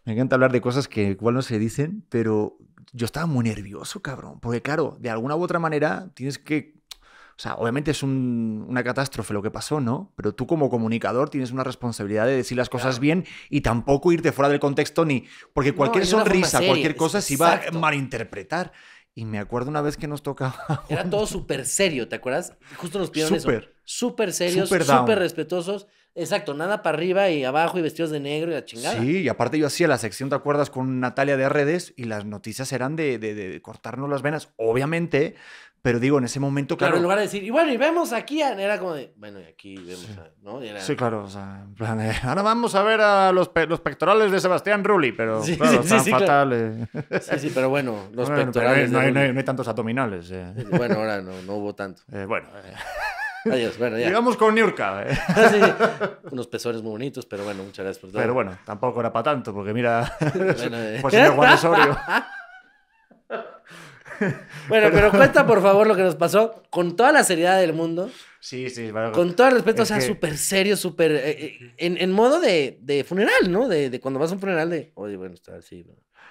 me encanta hablar de cosas que igual no se dicen, pero yo estaba muy nervioso, cabrón. Porque claro, de alguna u otra manera tienes que... O sea, obviamente es una catástrofe lo que pasó, ¿no? Pero tú como comunicador tienes una responsabilidad de decir las cosas bien y tampoco irte fuera del contexto ni... Porque cualquier sonrisa, cualquier cosa se iba a malinterpretar. Y me acuerdo una vez que nos tocaba. Era todo súper serio, ¿te acuerdas? Justo nos pidieron eso. Súper serios, súper respetuosos. Exacto, nada para arriba y abajo y vestidos de negro y la chingada. Sí, y aparte yo hacía la sección, ¿te acuerdas? Con Natalia de redes y las noticias eran de cortarnos las venas. Obviamente, pero digo, en ese momento, claro. en lugar de decir, y bueno, y vemos aquí, era como de, bueno, y aquí vemos, ¿no? Sí, claro, o sea, en plan, ahora vamos a ver a los, los pectorales de Sebastián Rulli, pero sí, claro, sí, están fatales. Eh. Sí, sí, pero bueno, los pectorales. No hay, no, hay, tantos abdominales. Eh. Bueno, ahora no, no hubo tanto. Eh, bueno. Adiós, bueno, ya. Llegamos con Niurka. Ah, sí, unos pezones muy bonitos, pero bueno, muchas gracias por todo. Pero bueno, tampoco era para tanto, porque mira, pues señor Juan Osorio. Bueno, pero... cuesta cuenta por favor lo que nos pasó con toda la seriedad del mundo. Sí, sí, Con todo el respeto, o sea, súper serio, súper. Eh, eh, en, modo de, funeral, ¿no? De, cuando vas a un funeral de. Oye, bueno, está así.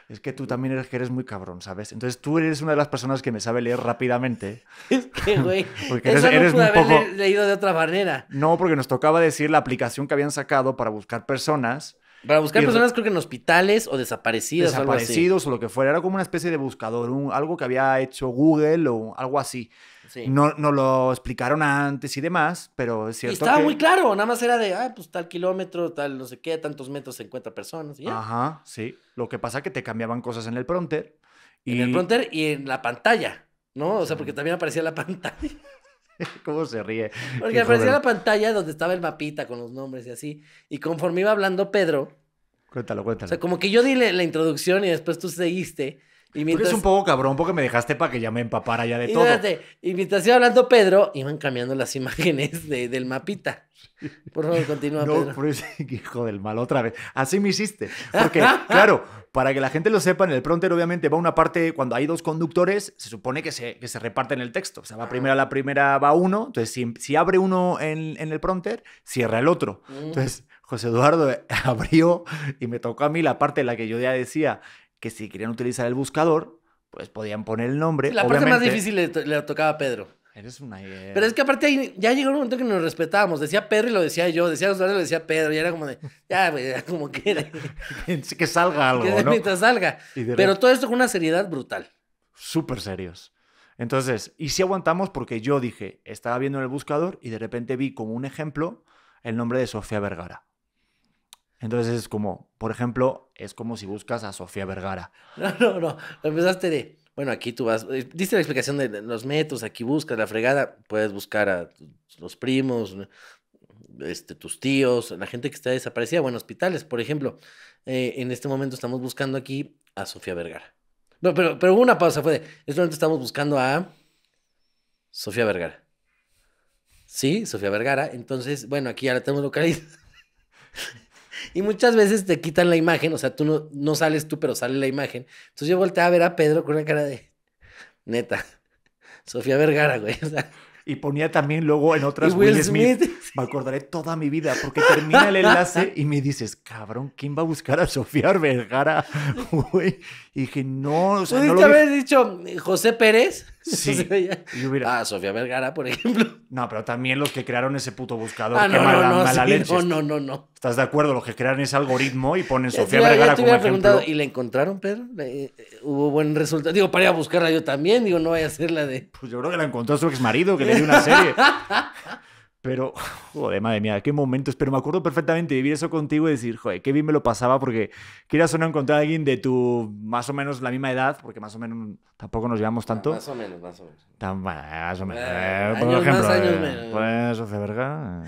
Es que tú también eres que eres muy cabrón, ¿sabes? Entonces tú eres una de las personas que me sabe leer rápidamente. Es que, güey. Porque eso no haber leído de otra manera. No, porque nos tocaba decir la aplicación que habían sacado para buscar personas para buscar personas, creo que en hospitales o desaparecidas. Desaparecidos o, o, lo que fuera. Era como una especie de buscador, algo que había hecho Google o algo así. No, no lo explicaron antes y demás, pero es cierto. estaba muy claro, nada más era de, ah, pues tal kilómetro, tal no sé qué, tantos metros se encuentra personas. Ajá, sí. Lo que pasa es que te cambiaban cosas en el pronter. En el pronter y en la pantalla, ¿no? O sea, porque también aparecía la pantalla. ¿Cómo se ríe? Porque aparecía la pantalla donde estaba el mapita con los nombres y así. Y conforme iba hablando Pedro. Cuéntalo, cuéntalo. O sea, como que yo di la introducción y después tú seguiste. Y es un poco cabrón porque me dejaste para que ya me empapara ya de todo. y mientras iba hablando Pedro, iban cambiando las imágenes de, del mapita. Por favor, continúa, Pedro. hijo del mal, otra vez. Así me hiciste. Porque, claro, para que la gente lo sepa, en el pronter obviamente va una parte, cuando hay dos conductores, se supone que se, que se reparten el texto. O sea, va primero la primera, va uno. Entonces, si, abre uno en, en, el pronter, cierra el otro. Mm. Entonces, José Eduardo abrió y me tocó a mí la parte en la que yo ya decía, que si querían utilizar el buscador, pues podían poner el nombre. La parte más difícil le, tocaba a Pedro. Eres una idea. Pero es que aparte ya llegó un momento que nos respetábamos. Decía Pedro y lo decía yo. Decía Osvaldo y lo decía Pedro. Y era como de, ya, güey, como que que salga algo, que ¿no? Mientras salga. Pero todo esto con una seriedad brutal. Súper serios. Entonces, y si aguantamos porque yo dije, estaba viendo en el buscador y de repente vi como un ejemplo el nombre de Sofía Vergara. Entonces es como, por ejemplo, es como si buscas a Sofía Vergara. No, no, no. Empezaste de, bueno, aquí tú vas, eh, diste la explicación de los métodos, aquí buscas la fregada, puedes buscar a los primos, este, tus tíos, la gente que está desaparecida, bueno, hospitales, por ejemplo. Eh, en este momento estamos buscando aquí a Sofía Vergara. No, pero, pero una pausa fue de, en este momento estamos buscando a Sofía Vergara. Sí, Sofía Vergara. Entonces, bueno, aquí ya la tenemos localizada. Y muchas veces te quitan la imagen, o sea, tú no, no sales tú, pero sale la imagen. Entonces yo volteé a ver a Pedro con una cara de, neta, Sofía Vergara, güey. y ponía también luego en otras Will, Will Smith. Me acordaré toda mi vida porque termina el enlace y me dices, cabrón, ¿quién va a buscar a Sofía Vergara? güey? Y dije, no, o sea, no haber dicho eh, José Pérez? Sí. Ah, Sofía Vergara, por ejemplo. No, pero también los que crearon ese puto buscador. Ah, no, no, no, no, no. ¿Estás de acuerdo? lo que crean ese algoritmo y ponen Sofía Vergara como ejemplo. ¿Y la encontraron, Pedro? Eh, eh, ¿Hubo buen resultado? Digo, para ir a buscarla yo también. Digo, no voy a hacerla la de... Pues yo creo que la encontró su exmarido, que le dio una serie. Pero, joder, madre mía, qué momentos. Pero me acuerdo perfectamente de vivir eso contigo y decir, joder, qué bien me lo pasaba porque quieras o no encontrar a alguien de tu más o menos la misma edad, porque más o menos tampoco nos llevamos ah, tanto. más o menos, más o menos. más o menos. Eh, eh, por ejemplo, años eh, menos. Pues, verga.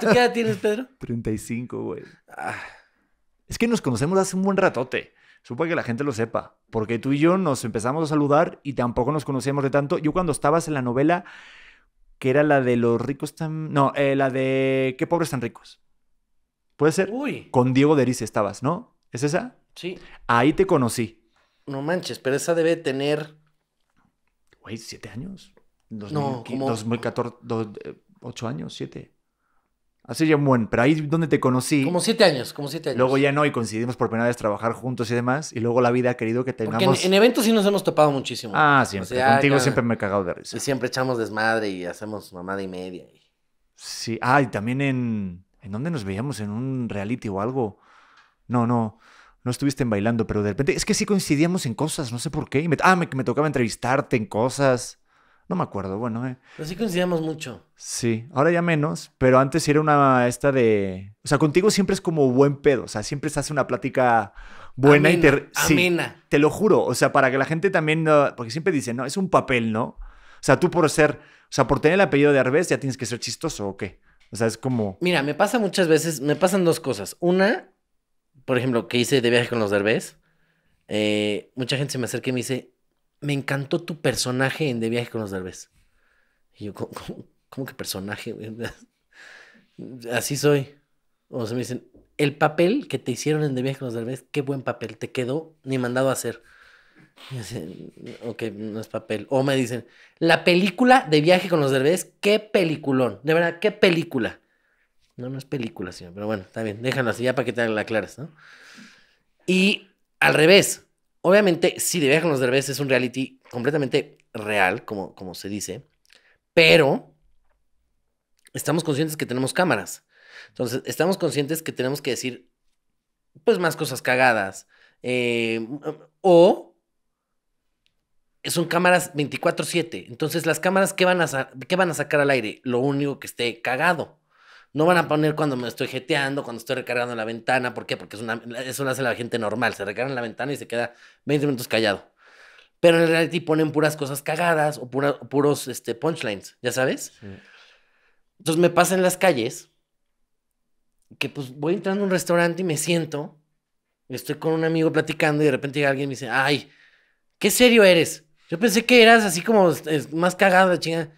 ¿Tú qué edad tienes, Pedro? 35, güey. Ah. Es que nos conocemos hace un buen ratote. Supongo que la gente lo sepa. Porque tú y yo nos empezamos a saludar y tampoco nos conocíamos de tanto. Yo cuando estabas en la novela que era la de los ricos tan... No, eh, la de qué pobres tan ricos. Puede ser. Uy. Con Diego Derice estabas, ¿no? ¿Es esa? Sí. Ahí te conocí. No manches, pero esa debe tener... Güey, siete años. no, como... 2014, eh, ¿Ocho años, siete. Así ya buen pero ahí donde te conocí. Como siete años, como siete años. Luego ya no, y coincidimos por primera vez trabajar juntos y demás. Y luego la vida ha querido que tengamos. Porque en, eventos sí nos hemos topado muchísimo. Ah, siempre. Contigo siempre me he cagado de risa. Y siempre echamos desmadre y hacemos mamada y media. Sí, ah, y también en. ¿En dónde nos veíamos? ¿En un reality o algo? No, no. No estuviste en bailando, pero de repente. Es que sí coincidíamos en cosas, no sé por qué. ah, me tocaba entrevistarte en cosas. No me acuerdo, bueno. Eh. Pero sí coincidíamos mucho. Sí, ahora ya menos, pero antes era una esta de... O sea, contigo siempre es como buen pedo, o sea, siempre se hace una plática buena y te... amena. te lo juro, o sea, para que la gente también... Porque siempre dicen, no, es un papel, ¿no? O sea, tú por ser... O sea, por tener el apellido de Arbés ya tienes que ser chistoso o qué. O sea, es como... Mira, me pasa muchas veces, me pasan dos cosas. Una, por ejemplo, que hice de viaje con los de eh, mucha gente se me acerca y me dice, me encantó tu personaje en De Viaje con los Derbez. Y yo, ¿cómo, que personaje? Así soy. O se me dicen, el papel que te hicieron en De Viaje con los Derbez, qué buen papel, te quedó ni mandado a hacer. Y que ok, no es papel. O me dicen, la película de Viaje con los Derbez, qué peliculón. De verdad, qué película. No, no es película, señor, pero bueno, está bien, déjalo así ya para que te la aclares, ¿no? Y al revés, Obviamente, sí, de viaje con los es un reality completamente real, como, como se dice, pero estamos conscientes que tenemos cámaras. Entonces, estamos conscientes que tenemos que decir, pues, más cosas cagadas. Eh, mm, o son cámaras 24/7. Entonces, las cámaras, ¿qué van, a ¿qué van a sacar al aire? Lo único que esté cagado. No van a poner cuando me estoy jeteando, cuando estoy recargando la ventana. ¿Por qué? Porque es una, eso lo hace la gente normal. Se recarga en la ventana y se queda 20 minutos callado. Pero en el reality ponen puras cosas cagadas o puros este, punchlines, ¿ya sabes? Entonces me pasa en las calles que pues voy entrando a un restaurante y me siento. Estoy con un amigo platicando y de repente llega alguien y me dice, ay, qué serio eres. Yo pensé que eras así como más cagada, chingada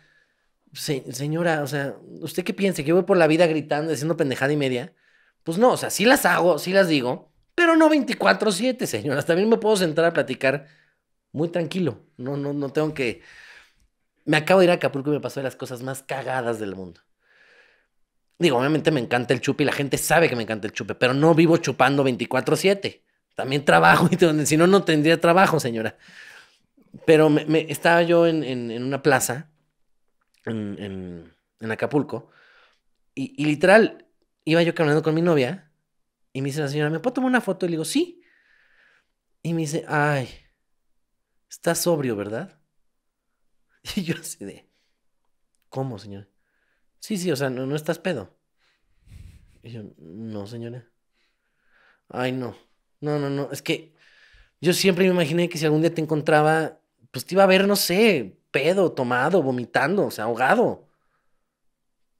señora, o sea, ¿usted qué piensa? ¿Que yo voy por la vida gritando, diciendo pendejada y media? Pues no, o sea, sí las hago, sí las digo, pero no 24-7, señoras. También me puedo sentar a platicar muy tranquilo. No, no, no tengo que. Me acabo de ir a Acapulco y me pasó de las cosas más cagadas del mundo. Digo, obviamente me encanta el chupe y la gente sabe que me encanta el chupe, pero no vivo chupando 24-7. También trabajo, y si no, no tendría trabajo, señora. Pero estaba yo en, en una plaza en, Acapulco. Y, literal, iba yo caminando con mi novia y me dice la señora, ¿me puedo tomar una foto? Y le digo, sí. Y me dice, ay, estás sobrio, ¿verdad? Y yo así de, ¿cómo, señora? Sí, sí, o sea, no, no estás pedo. Y yo, no, señora. Ay, no. No, no, no. Es que yo siempre me imaginé que si algún día te encontraba, pues te iba a ver, no sé, pedo, tomado, vomitando, o sea, ahogado.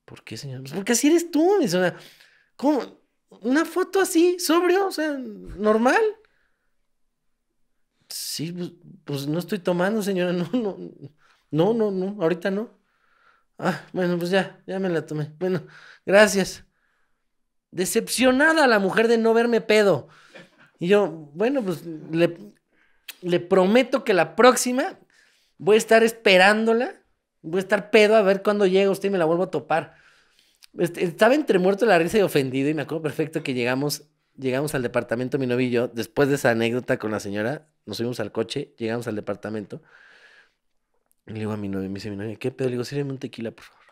¿Por qué, señor? Pues, porque así eres tú. O sea, ¿cómo? Una foto así, sobrio, o sea, normal. Sí, pues, pues no estoy tomando, señora, no, no, no, no, no, ahorita no. Ah, bueno, pues ya, ya me la tomé. Bueno, gracias. Decepcionada la mujer de no verme pedo. Y yo, bueno, pues le, le prometo que la próxima voy a estar esperándola, voy a estar pedo a ver cuándo llega usted y me la vuelvo a topar. Este, estaba entre muerto la risa y ofendido y me acuerdo perfecto que llegamos, llegamos al departamento, mi novio y yo, después de esa anécdota con la señora, nos subimos al coche, llegamos al departamento. Y le digo a mi novio, me dice mi novio, ¿qué pedo? Le digo, sírveme un tequila, por favor.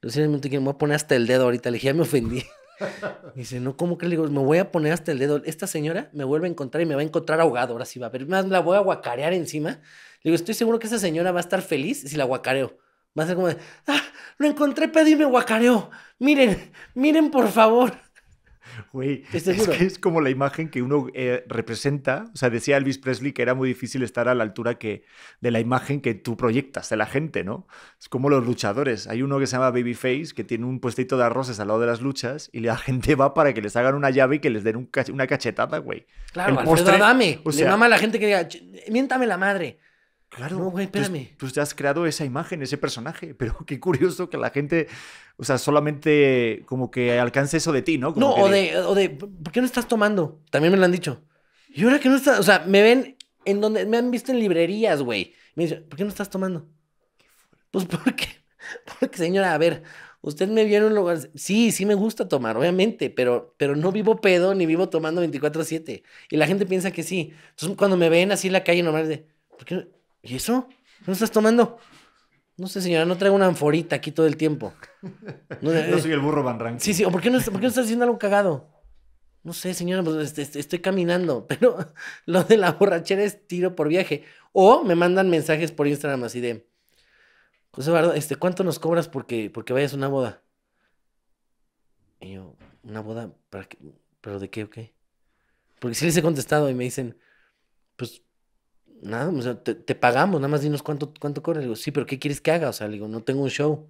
Le digo, sírveme un tequila, me voy a poner hasta el dedo ahorita. Le dije, ya me ofendí. me dice, no, ¿cómo que le digo? Me voy a poner hasta el dedo. Esta señora me vuelve a encontrar y me va a encontrar ahogado. Ahora sí va a ver. Más la voy a guacarear encima digo, estoy seguro que esa señora va a estar feliz si la guacareo. Va a ser como de, ah, lo encontré, pedíme y me guacareo. Miren, miren por favor. Güey, es como la imagen que uno eh, representa. O sea, decía Elvis Presley que era muy difícil estar a la altura que, de la imagen que tú proyectas de la gente, ¿no? Es como los luchadores. Hay uno que se llama Babyface, que tiene un puestito de arroces al lado de las luchas y la gente va para que les hagan una llave y que les den una cachetada, güey. Claro, El Alfredo Adame. le a la gente que diga, miéntame la madre. Claro, güey, espérame. Pues, Tú, ya has creado esa imagen, ese personaje, pero qué curioso que la gente, o sea, solamente como que alcance eso de ti, ¿no? no, o, de, ¿por qué no estás tomando? También me lo han dicho. Y ahora que no estás, o sea, me ven en donde, me han visto en librerías, güey. Me dicen, ¿por qué no estás tomando? Pues porque, porque señora, a ver, usted me vio en un lugar, sí, sí me gusta tomar, obviamente, pero, pero no vivo pedo ni vivo tomando 24/7. Y la gente piensa que sí. Entonces cuando me ven así en la calle normal, de, ¿por qué no? ¿Y eso? ¿No estás tomando? No sé, señora, no traigo una anforita aquí todo el tiempo. No, Yo eh, soy el burro Van Sí, sí, ¿o por qué, no, estás haciendo algo cagado? No sé, señora, pues este, este, estoy caminando, pero lo de la borrachera es tiro por viaje. O me mandan mensajes por Instagram así de, José Eduardo, este, ¿cuánto nos cobras porque, porque vayas a una boda? Y yo, ¿una boda? ¿Pero de qué qué? Porque si les he contestado y me dicen, pues nada, te, pagamos, nada más dinos cuánto, cuánto Le digo, sí, pero ¿qué quieres que haga? O sea, digo, no tengo un show.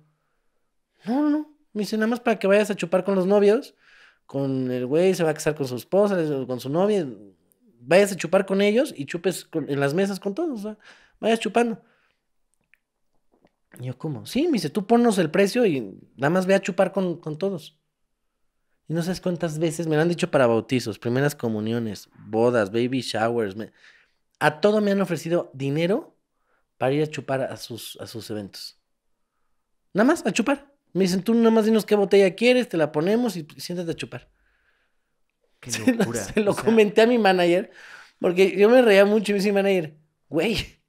No, no, no. Me dice, nada más para que vayas a chupar con los novios, con el güey, se va a casar con su esposa, con su novia. Vayas a chupar con ellos y chupes en las mesas con todos, o sea, vayas chupando. Y yo, ¿cómo? Sí, me dice, tú ponnos el precio y nada más ve a chupar con, con todos. Y no sabes cuántas veces me lo han dicho para bautizos, primeras comuniones, bodas, baby showers. Me a todo me han ofrecido dinero para ir a chupar a sus, a sus eventos. Nada más, a chupar. Me dicen, tú nada más dinos qué botella quieres, te la ponemos y siéntate a chupar. Qué locura. Se lo, comenté a mi manager, porque yo me reía mucho y me dice mi manager, güey,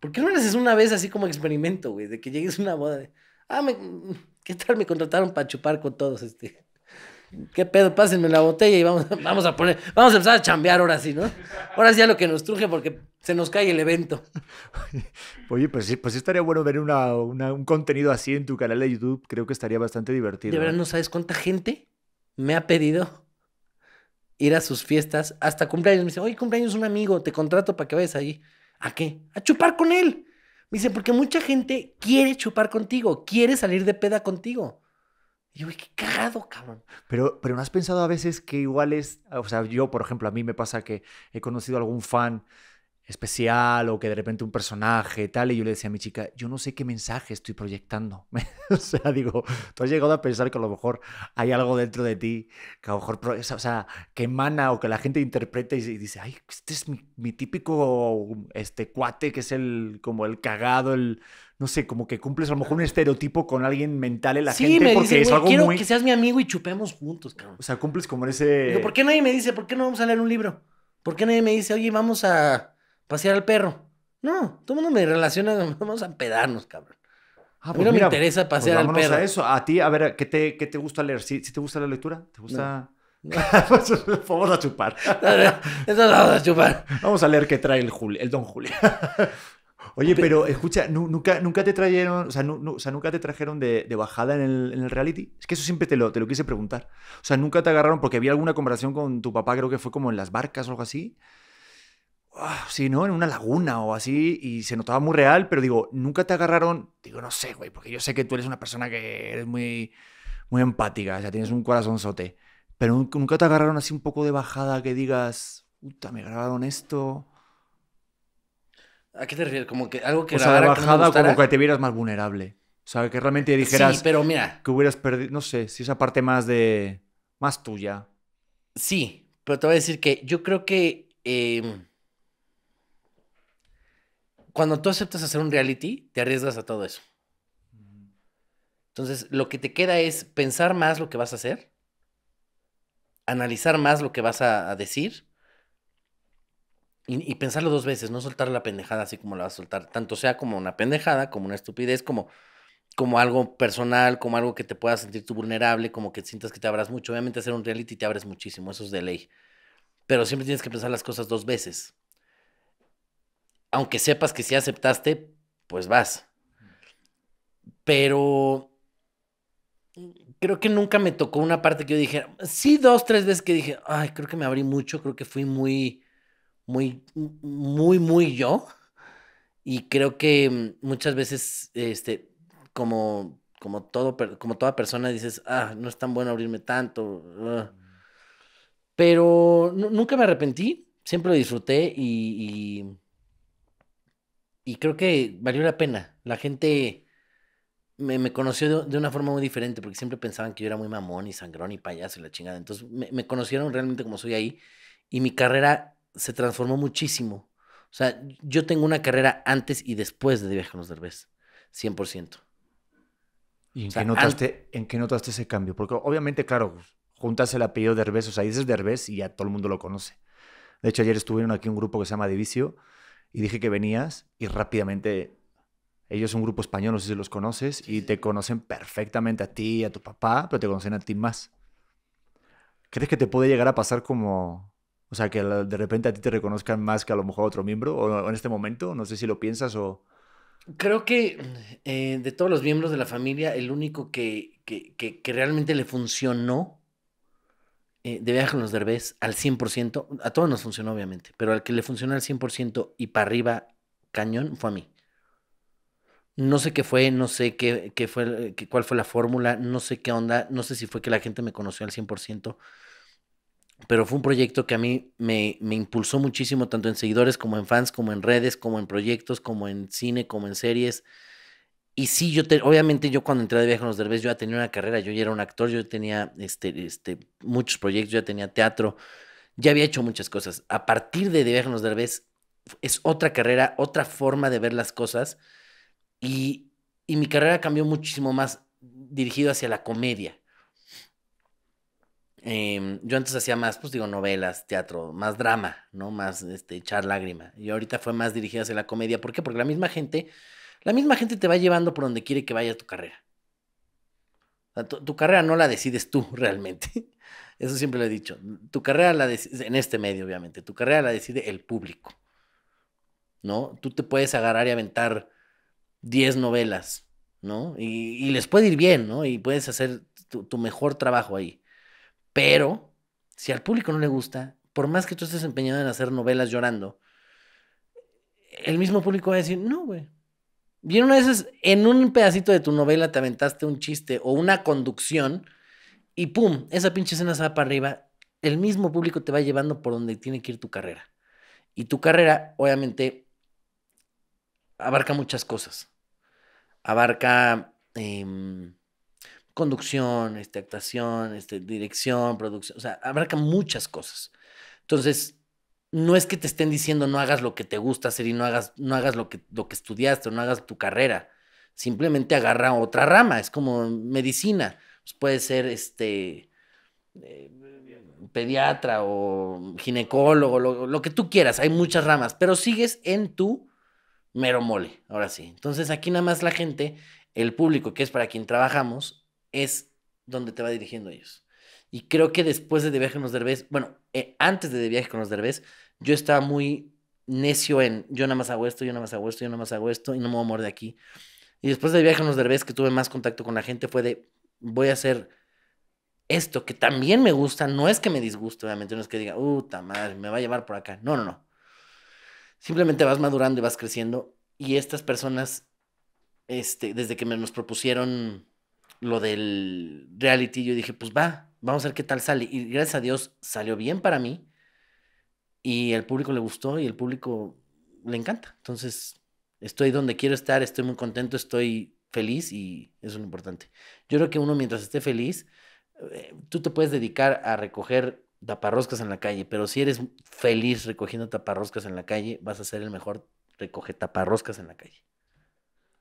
¿por qué no lo haces una vez así como experimento, güey? De que llegues a una boda de, ah, me, ¿qué tal me contrataron para chupar con todos? este ¿Qué pedo? Pásenme la botella y vamos, a poner, vamos a empezar a chambear ahora sí, ¿no? Ahora sí a lo que nos truje porque se nos cae el evento. Oye, pues sí, pues estaría bueno ver un contenido así en tu canal de YouTube. Creo que estaría bastante divertido. De verdad, no sabes cuánta gente me ha pedido ir a sus fiestas hasta cumpleaños. Me dice, oye, cumpleaños un amigo, te contrato para que vayas ahí. ¿A qué? A chupar con él. Me dice, porque mucha gente quiere chupar contigo, quiere salir de peda contigo. Y yo, qué cagado, cabrón. Pero, pero no has pensado a veces que igual es, o sea, yo, por ejemplo, a mí me pasa que he conocido a algún fan especial o que de repente un personaje tal y yo le decía a mi chica, yo no sé qué mensaje estoy proyectando. o sea, digo, tú has llegado a pensar que a lo mejor hay algo dentro de ti que a lo mejor, o sea, que emana o que la gente interpreta y, dice, ay, este es mi, típico este cuate que es el como el cagado, el no sé, como que cumples a lo mejor un estereotipo con alguien mental en la sí, me dice, es quiero que seas mi amigo y chupemos juntos, cabrón. O sea, cumples como ese... Digo, ¿por qué nadie me dice, por qué no vamos a leer un libro? ¿Por qué nadie me dice, oye, vamos a pasear al perro. No, todo el mundo me relaciona, vamos a pedarnos, cabrón. Ah, a mí pues no me interesa pues pasear al perro. a eso. A ti, a ver, ¿qué te, qué te gusta leer? ¿Sí, te gusta la lectura? ¿Te gusta...? vamos pues, a chupar. Eso lo vamos a chupar. Vamos a leer qué trae el, Juli, el Don Julio. Oye, pero escucha, nunca, nunca te trajeron, o sea, sea nunca te trajeron de, bajada en el, reality. Es que eso siempre te lo, te lo quise preguntar. O sea, nunca te agarraron porque había alguna conversación con tu papá, creo que fue como en las barcas o algo así. Ah, si ¿no? En una laguna o así, y se notaba muy real, pero digo, nunca te agarraron, digo, no sé, güey, porque yo sé que tú eres una persona que eres muy, muy empática, o sea, tienes un sote. pero nunca te agarraron así un poco de bajada que digas, puta, me grabaron esto. ¿A qué te refieres? Como que algo que... O bajada como que te vieras más vulnerable. O sea, que realmente dijeras... Sí, pero mira... Que hubieras perdido, no sé, si esa parte más de... más tuya. Sí, pero te voy a decir que yo creo que... Em, cuando tú aceptas hacer un reality, te arriesgas a todo eso. Mm. Entonces, lo que te queda es pensar más lo que vas a hacer, analizar más lo que vas a, decir y, pensarlo dos veces, no soltar la pendejada así como la vas a soltar, tanto sea como una pendejada, como una estupidez, como, como algo personal, como algo que te pueda sentir tú vulnerable, como que sientas que te abras mucho. Obviamente hacer un reality te abres muchísimo, eso es de ley. Pero siempre tienes que pensar las cosas dos veces aunque sepas que si aceptaste, pues vas. Pero creo que nunca me tocó una parte que yo dije, sí, dos, tres veces que dije, ay, creo que me abrí mucho, creo que fui muy, muy, muy, muy yo. Y creo que muchas veces, este, como, como, todo, como toda persona, dices, ah, no es tan bueno abrirme tanto. Ah". Pero nunca me arrepentí, siempre lo disfruté y y creo que valió la pena. La gente me, me conoció de, una forma muy diferente porque siempre pensaban que yo era muy mamón y sangrón y payaso y la chingada. Entonces me, me conocieron realmente como soy ahí y mi carrera se transformó muchísimo. O sea, yo tengo una carrera antes y después de Viaje con los Derbez, 100%. ¿Y en, qué notaste, en qué notaste ese cambio? Porque obviamente, claro, juntas el apellido Derbez, o sea, dices Derbez y ya todo el mundo lo conoce. De hecho, ayer estuvieron aquí un grupo que se llama Divicio y dije que venías y rápidamente ellos son un grupo español, no sé si los conoces, y te conocen perfectamente a ti, a tu papá, pero te conocen a ti más. ¿Crees que te puede llegar a pasar como, o sea, que de repente a ti te reconozcan más que a lo mejor a otro miembro, o en este momento, no sé si lo piensas o... Creo que eh, de todos los miembros de la familia, el único que realmente le funcionó eh, de viaje con los derbés al 100%, a todos nos funcionó obviamente, pero al que le funcionó al 100% y para arriba cañón fue a mí. No sé qué fue, no sé qué, fue, cuál fue la fórmula, no sé qué onda, no sé si fue que la gente me conoció al 100%, pero fue un proyecto que a mí me, me impulsó muchísimo, tanto en seguidores como en fans, como en redes, como en proyectos, como en cine, como en series. Y sí, yo te, obviamente yo cuando entré de viaje los Derbez, yo ya tenía una carrera, yo ya era un actor, yo tenía este, este, muchos proyectos, yo ya tenía teatro, ya había hecho muchas cosas. A partir de, de viaje Derbez es otra carrera, otra forma de ver las cosas y, mi carrera cambió muchísimo más dirigido hacia la comedia. Em, yo antes hacía más, pues digo, novelas, teatro, más drama, ¿no? Más este, echar lágrima. Y ahorita fue más dirigido hacia la comedia. ¿Por qué? Porque la misma gente la misma gente te va llevando por donde quiere que vaya tu carrera. tu, carrera no la decides tú realmente. Eso siempre lo he dicho. Tu carrera la en este medio, obviamente, tu carrera la decide el público. ¿No? Tú te puedes agarrar y aventar 10 novelas, ¿no? Y, les puede ir bien, ¿no? Y puedes hacer tu, tu mejor trabajo ahí. Pero, si al público no le gusta, por más que tú estés empeñado en hacer novelas llorando, el mismo público va a decir, no, güey, Viene una vez en un pedacito de tu novela te aventaste un chiste o una conducción y pum, esa pinche escena se va para arriba. El mismo público te va llevando por donde tiene que ir tu carrera. Y tu carrera, obviamente, abarca muchas cosas. Abarca em, conducción, este, actuación, este, dirección, producción. O sea, abarca muchas cosas. Entonces, no es que te estén diciendo no hagas lo que te gusta hacer y no hagas, no hagas lo, que, lo que estudiaste o no hagas tu carrera. Simplemente agarra otra rama, es como medicina. Pues puede ser este eh, pediatra o ginecólogo, lo, lo, que tú quieras, hay muchas ramas, pero sigues en tu mero mole, ahora sí. Entonces aquí nada más la gente, el público que es para quien trabajamos, es donde te va dirigiendo ellos. Y creo que después de De Viaje con los Derbez, bueno, eh, antes de De Viaje con los Derbez, yo estaba muy necio en yo nada más hago esto, yo nada más hago esto, yo nada más hago esto y no me voy a morir de aquí. Y después de Viaje con los Derbez, que tuve más contacto con la gente, fue de voy a hacer esto que también me gusta, no es que me disguste, obviamente, no es que diga, puta me va a llevar por acá. No, no, no. Simplemente vas madurando y vas creciendo. Y estas personas, este, desde que me nos propusieron lo del reality, yo dije, pues va, vamos a ver qué tal sale. Y gracias a Dios salió bien para mí y el público le gustó y el público le encanta. Entonces, estoy donde quiero estar, estoy muy contento, estoy feliz y eso es lo importante. Yo creo que uno mientras esté feliz, eh, tú te puedes dedicar a recoger taparroscas en la calle, pero si eres feliz recogiendo taparroscas en la calle, vas a ser el mejor recoge taparroscas en la calle.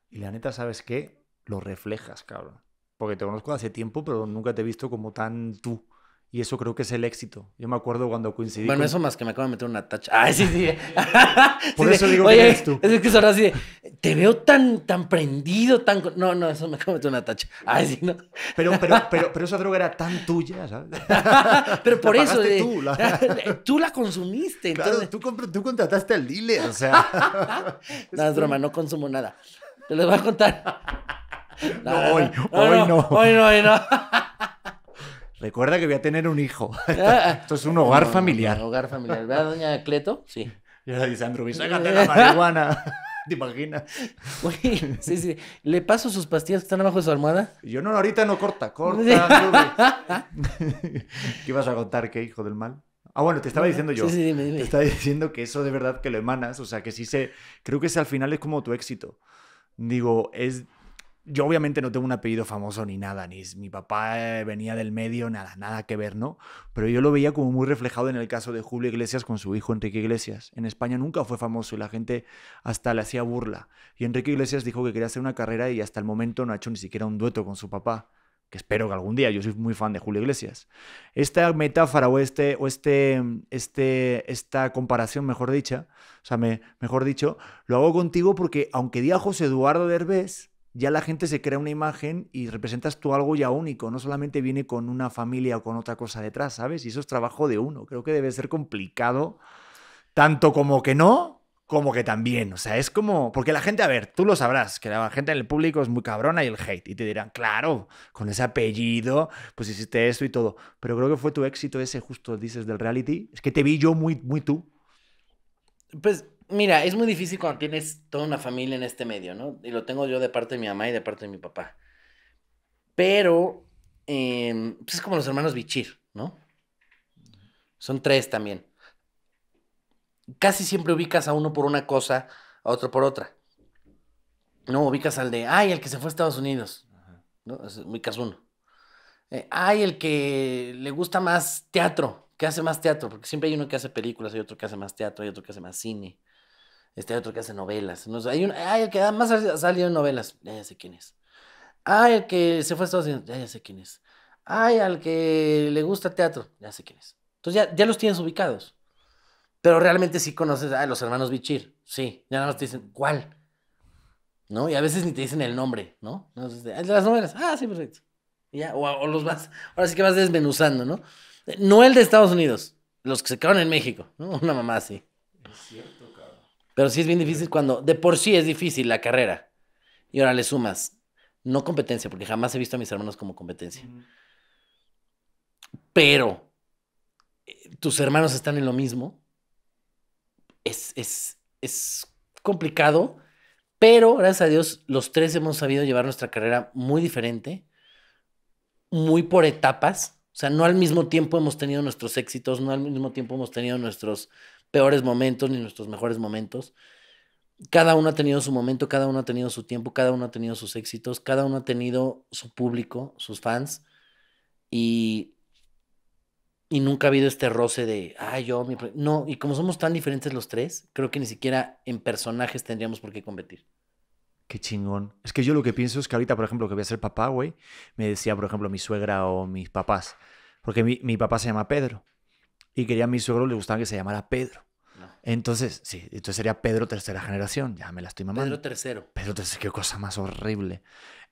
Y la neta, ¿sabes qué? Lo reflejas, cabrón porque te conozco hace tiempo, pero nunca te he visto como tan tú. Y eso creo que es el éxito. Yo me acuerdo cuando coincidí. Bueno, eso más que me acabo de meter una tacha. Ay, sí, sí. Por eso digo que eres tú. Es que son así de, te veo tan, tan prendido, tan. No, no, eso me acabo de meter una tacha. Ay, sí, no. Pero, pero, pero, pero esa droga era tan tuya, ¿sabes? pero por eso. De, tú, la... tú la consumiste. Claro, tú, tú contrataste al dile, o sea. no, es broma, no consumo nada. Te lo voy a contar no, hoy, hoy no. Hoy no, hoy no. Recuerda que voy a tener un hijo. Ah, ah. Esto es un hogar familiar. hogar familiar. a doña Cleto? Sí. Y ahora dice Andrew, eh. la marihuana. ¿Te imaginas? sí, sí. ¿Le paso sus pastillas que están abajo de su almohada? Yo no, ahorita no, corta, corta. ¿Qué ibas a contar, qué hijo del mal? Ah, bueno, te estaba diciendo yo. Sí, sí, dime, dime. Te estaba diciendo que eso de verdad que lo emanas, o sea, que sí se... Creo que al final es como tu éxito. Digo, es yo obviamente no tengo un apellido famoso ni nada, ni mi papá venía del medio, nada, nada que ver, ¿no? Pero yo lo veía como muy reflejado en el caso de Julio Iglesias con su hijo Enrique Iglesias. En España nunca fue famoso y la gente hasta le hacía burla. Y Enrique Iglesias dijo que quería hacer una carrera y hasta el momento no ha hecho ni siquiera un dueto con su papá, que espero que algún día, yo soy muy fan de Julio Iglesias. Esta metáfora o, este, o este, este, esta comparación, mejor dicha, o sea, mejor dicho, lo hago contigo porque aunque diga José Eduardo Derbez, ya la gente se crea una imagen y representas tú algo ya único, no solamente viene con una familia o con otra cosa detrás, ¿sabes? Y eso es trabajo de uno. Creo que debe ser complicado, tanto como que no, como que también. O sea, es como. Porque la gente, a ver, tú lo sabrás, que la gente en el público es muy cabrona y el hate. Y te dirán, claro, con ese apellido, pues hiciste esto y todo. Pero creo que fue tu éxito ese, justo dices, del reality. Es que te vi yo muy, muy tú. Pues mira, es muy difícil cuando tienes toda una familia en este medio, ¿no? Y lo tengo yo de parte de mi mamá y de parte de mi papá. Pero em, pues es como los hermanos Bichir, ¿no? Son tres también. Casi siempre ubicas a uno por una cosa, a otro por otra. No, ubicas al de, ay, el que se fue a Estados Unidos. ¿No? Ubicas uno. Eh, ay, el que le gusta más teatro, que hace más teatro, porque siempre hay uno que hace películas, hay otro que hace más teatro, hay otro que hace más cine. Este otro que hace novelas. hay un, hay el que más ha salido en novelas. Ya, ya sé quién es. Ay, el que se fue a Estados Unidos. Ya, ya sé quién es. Ay, al que le gusta teatro. Ya sé quién es. Entonces ya, ya los tienes ubicados. Pero realmente sí conoces a los hermanos Bichir. Sí. Ya nada más te dicen, ¿cuál? ¿No? Y a veces ni te dicen el nombre, ¿no? El de las novelas. Ah, sí, perfecto. ya, o, los vas. Ahora sí que vas desmenuzando, ¿no? No el de Estados Unidos. Los que se quedaron en México, Una mamá así. Es cierto. Pero sí es bien difícil cuando de por sí es difícil la carrera. Y ahora le sumas, no competencia, porque jamás he visto a mis hermanos como competencia. Pero eh, tus hermanos están en lo mismo. Es, es, es complicado, pero gracias a Dios los tres hemos sabido llevar nuestra carrera muy diferente, muy por etapas. O sea, no al mismo tiempo hemos tenido nuestros éxitos, no al mismo tiempo hemos tenido nuestros peores momentos ni nuestros mejores momentos. Cada uno ha tenido su momento, cada uno ha tenido su tiempo, cada uno ha tenido sus éxitos, cada uno ha tenido su público, sus fans. Y, y nunca ha habido este roce de, ah, yo, mi... No, y como somos tan diferentes los tres, creo que ni siquiera en personajes tendríamos por qué competir. Qué chingón. Es que yo lo que pienso es que ahorita, por ejemplo, que voy a ser papá, güey, me decía, por ejemplo, mi suegra o mis papás, porque mi, mi papá se llama Pedro y quería a mi suegro, le gustaba que se llamara Pedro. Entonces, sí, entonces sería Pedro tercera generación, ya me la estoy mamando. Pedro tercero. Pedro tercero, qué cosa más horrible.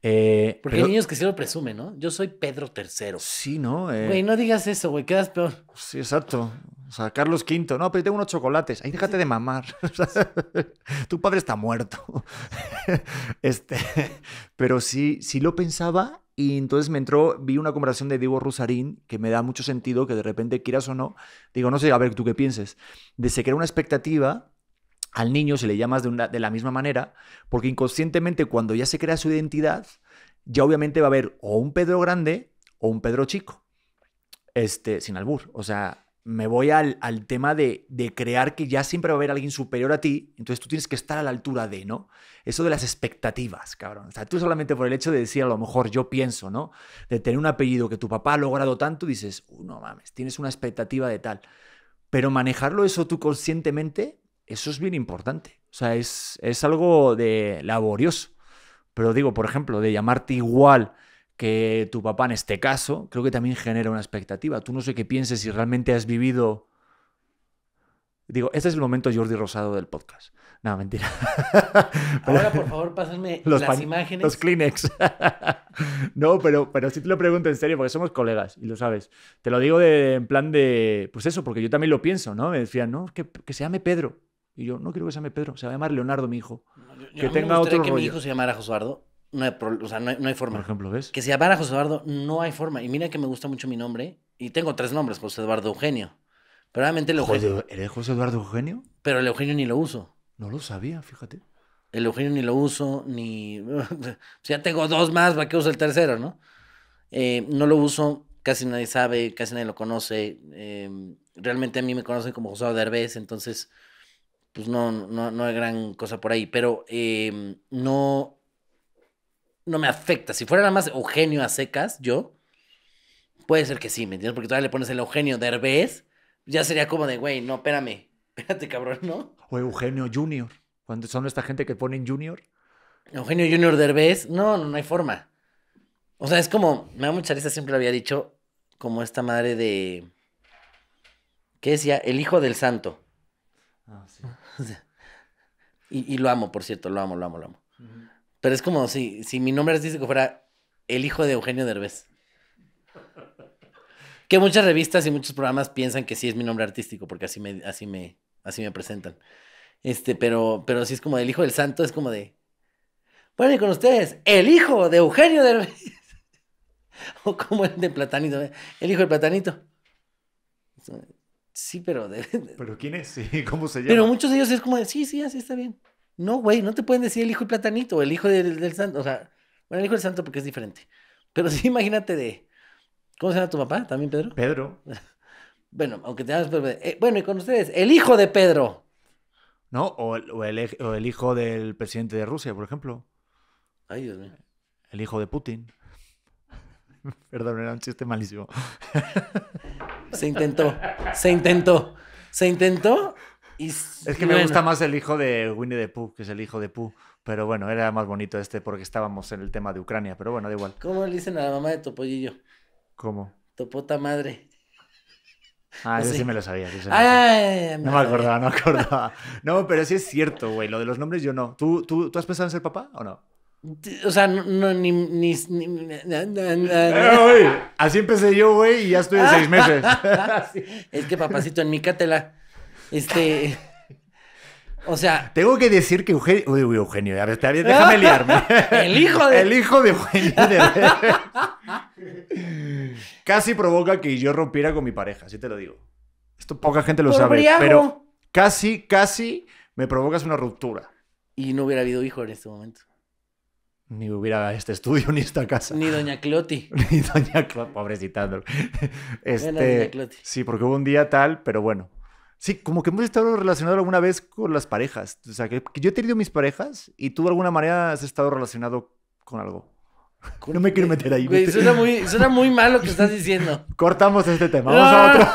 Eh, Porque hay niños que sí lo presumen, ¿no? Yo soy Pedro tercero. Sí, ¿no? Eh, güey, no digas eso, güey, quedas peor. Sí, exacto. O sea, Carlos V, no, pero yo tengo unos chocolates. Ahí déjate de mamar. tu padre está muerto. este, pero sí, sí lo pensaba y entonces me entró, vi una conversación de Diego Rusarín que me da mucho sentido, que de repente quieras o no, digo, no sé, a ver tú qué pienses, de se crea una expectativa al niño, si le llamas de, una, de la misma manera, porque inconscientemente cuando ya se crea su identidad, ya obviamente va a haber o un Pedro grande o un Pedro chico, este, sin albur, o sea, me voy al, tema de, crear que ya siempre va a haber alguien superior a ti, entonces tú tienes que estar a la altura de, ¿no? Eso de las expectativas, cabrón. O sea, tú solamente por el hecho de decir, a lo mejor yo pienso, ¿no? De tener un apellido que tu papá ha logrado tanto, dices, uh, no mames, tienes una expectativa de tal. Pero manejarlo eso tú conscientemente, eso es bien importante. O sea, es, es algo de laborioso. Pero digo, por ejemplo, de llamarte igual que tu papá en este caso, creo que también genera una expectativa. Tú no sé qué pienses si realmente has vivido... Digo, este es el momento Jordi Rosado del podcast. No, mentira. Ahora, por favor, pásenme las imágenes. Los Kleenex. no, pero, pero sí te lo pregunto en serio, porque somos colegas y lo sabes. Te lo digo de, en plan de, pues eso, porque yo también lo pienso, ¿no? Me decían, no, que, se llame Pedro. Y yo, no quiero que se llame Pedro, se va a llamar Leonardo, mi hijo. que tenga me otro que mi hijo se llamara Josuardo no hay, no hay, forma. Por ejemplo, ¿ves? Que si llamara José Eduardo, no hay forma. Y mira que me gusta mucho mi nombre. Y tengo tres nombres, José Eduardo Eugenio. Pero realmente... el Eugenio... ¿Eres José Eduardo Eugenio? Pero el Eugenio ni lo uso. No lo sabía, fíjate. El Eugenio ni lo uso, ni... si ya tengo dos más, ¿para qué uso el tercero, no? Eh, no lo uso, casi nadie sabe, casi nadie lo conoce. Em, realmente a mí me conocen como José Herbés. entonces pues no, no, no hay gran cosa por ahí. Pero em, no, no me afecta. Si fuera nada más Eugenio a secas, yo, puede ser que sí, ¿me entiendes? Porque todavía le pones el Eugenio Derbez, ya sería como de, güey, no, espérame, espérate, cabrón, ¿no? O Eugenio Junior, cuando son esta gente que ponen Junior. Eugenio Junior Derbez, no, no, no hay forma. O sea, es como, me da mucha risa, siempre lo había dicho, como esta madre de... ¿Qué decía? El hijo del santo. Ah, sí. y, lo amo, por cierto, lo amo, lo amo, lo amo. Pero es como si, si mi nombre artístico fuera el hijo de Eugenio Derbez. Que muchas revistas y muchos programas piensan que sí es mi nombre artístico, porque así me, así me, así me presentan. Este, pero, pero sí es como el hijo del santo, es como de. Bueno, y con ustedes, el hijo de Eugenio Derbez. o como el de Platanito, ¿eh? el hijo de Platanito. Sí, pero. ¿Pero quién es? ¿Cómo se llama? Pero muchos de ellos es como de, sí, sí, así está bien. No, güey, no te pueden decir el hijo del platanito, el hijo del, santo, o sea, bueno, el hijo del santo porque es diferente. Pero sí, imagínate de. ¿Cómo se llama tu papá? ¿También Pedro? Pedro. bueno, aunque te hagas. Eh, bueno, y con ustedes, el hijo de Pedro. ¿No? O el, o el hijo del presidente de Rusia, por ejemplo. Ay, Dios mío. El hijo de Putin. Perdón, era un chiste malísimo. Se intentó, se intentó, se intentó es que me gusta más el hijo de Winnie the Pooh, que es el hijo de Pooh. Pero bueno, era más bonito este porque estábamos en el tema de Ucrania, pero bueno, da igual. ¿Cómo le dicen a la mamá de pollillo ¿Cómo? Topota madre. Ah, eso sí. me lo sabía. no me acordaba, no me acordaba. No, pero sí es cierto, güey. Lo de los nombres yo no. ¿Tú, tú, tú has pensado en ser papá o no? O sea, no, ni. ni, eh, así empecé yo, güey, y ya estoy de seis meses. es que papacito, en mi cátela. Este. O sea. Tengo que decir que Eugenio. Uy, Eugenio, déjame liarme. El hijo de. El hijo de Eugenio Casi provoca que yo rompiera con mi pareja, así te lo digo. Esto poca gente lo sabe. Pero casi, casi me provocas una ruptura. Y no hubiera habido hijo en este momento. Ni hubiera este estudio ni esta casa. Ni Doña Cloti. ni Doña Cloti, pobrecita. Este, Sí, porque hubo un día tal, pero bueno, Sí, como que hemos estado relacionados alguna vez con las parejas. O sea, que, yo he tenido mis parejas y tú de alguna manera has estado relacionado con algo. No me quiero meter ahí. Güey, suena muy, malo mal lo que estás diciendo. Cortamos este tema. Vamos a otro.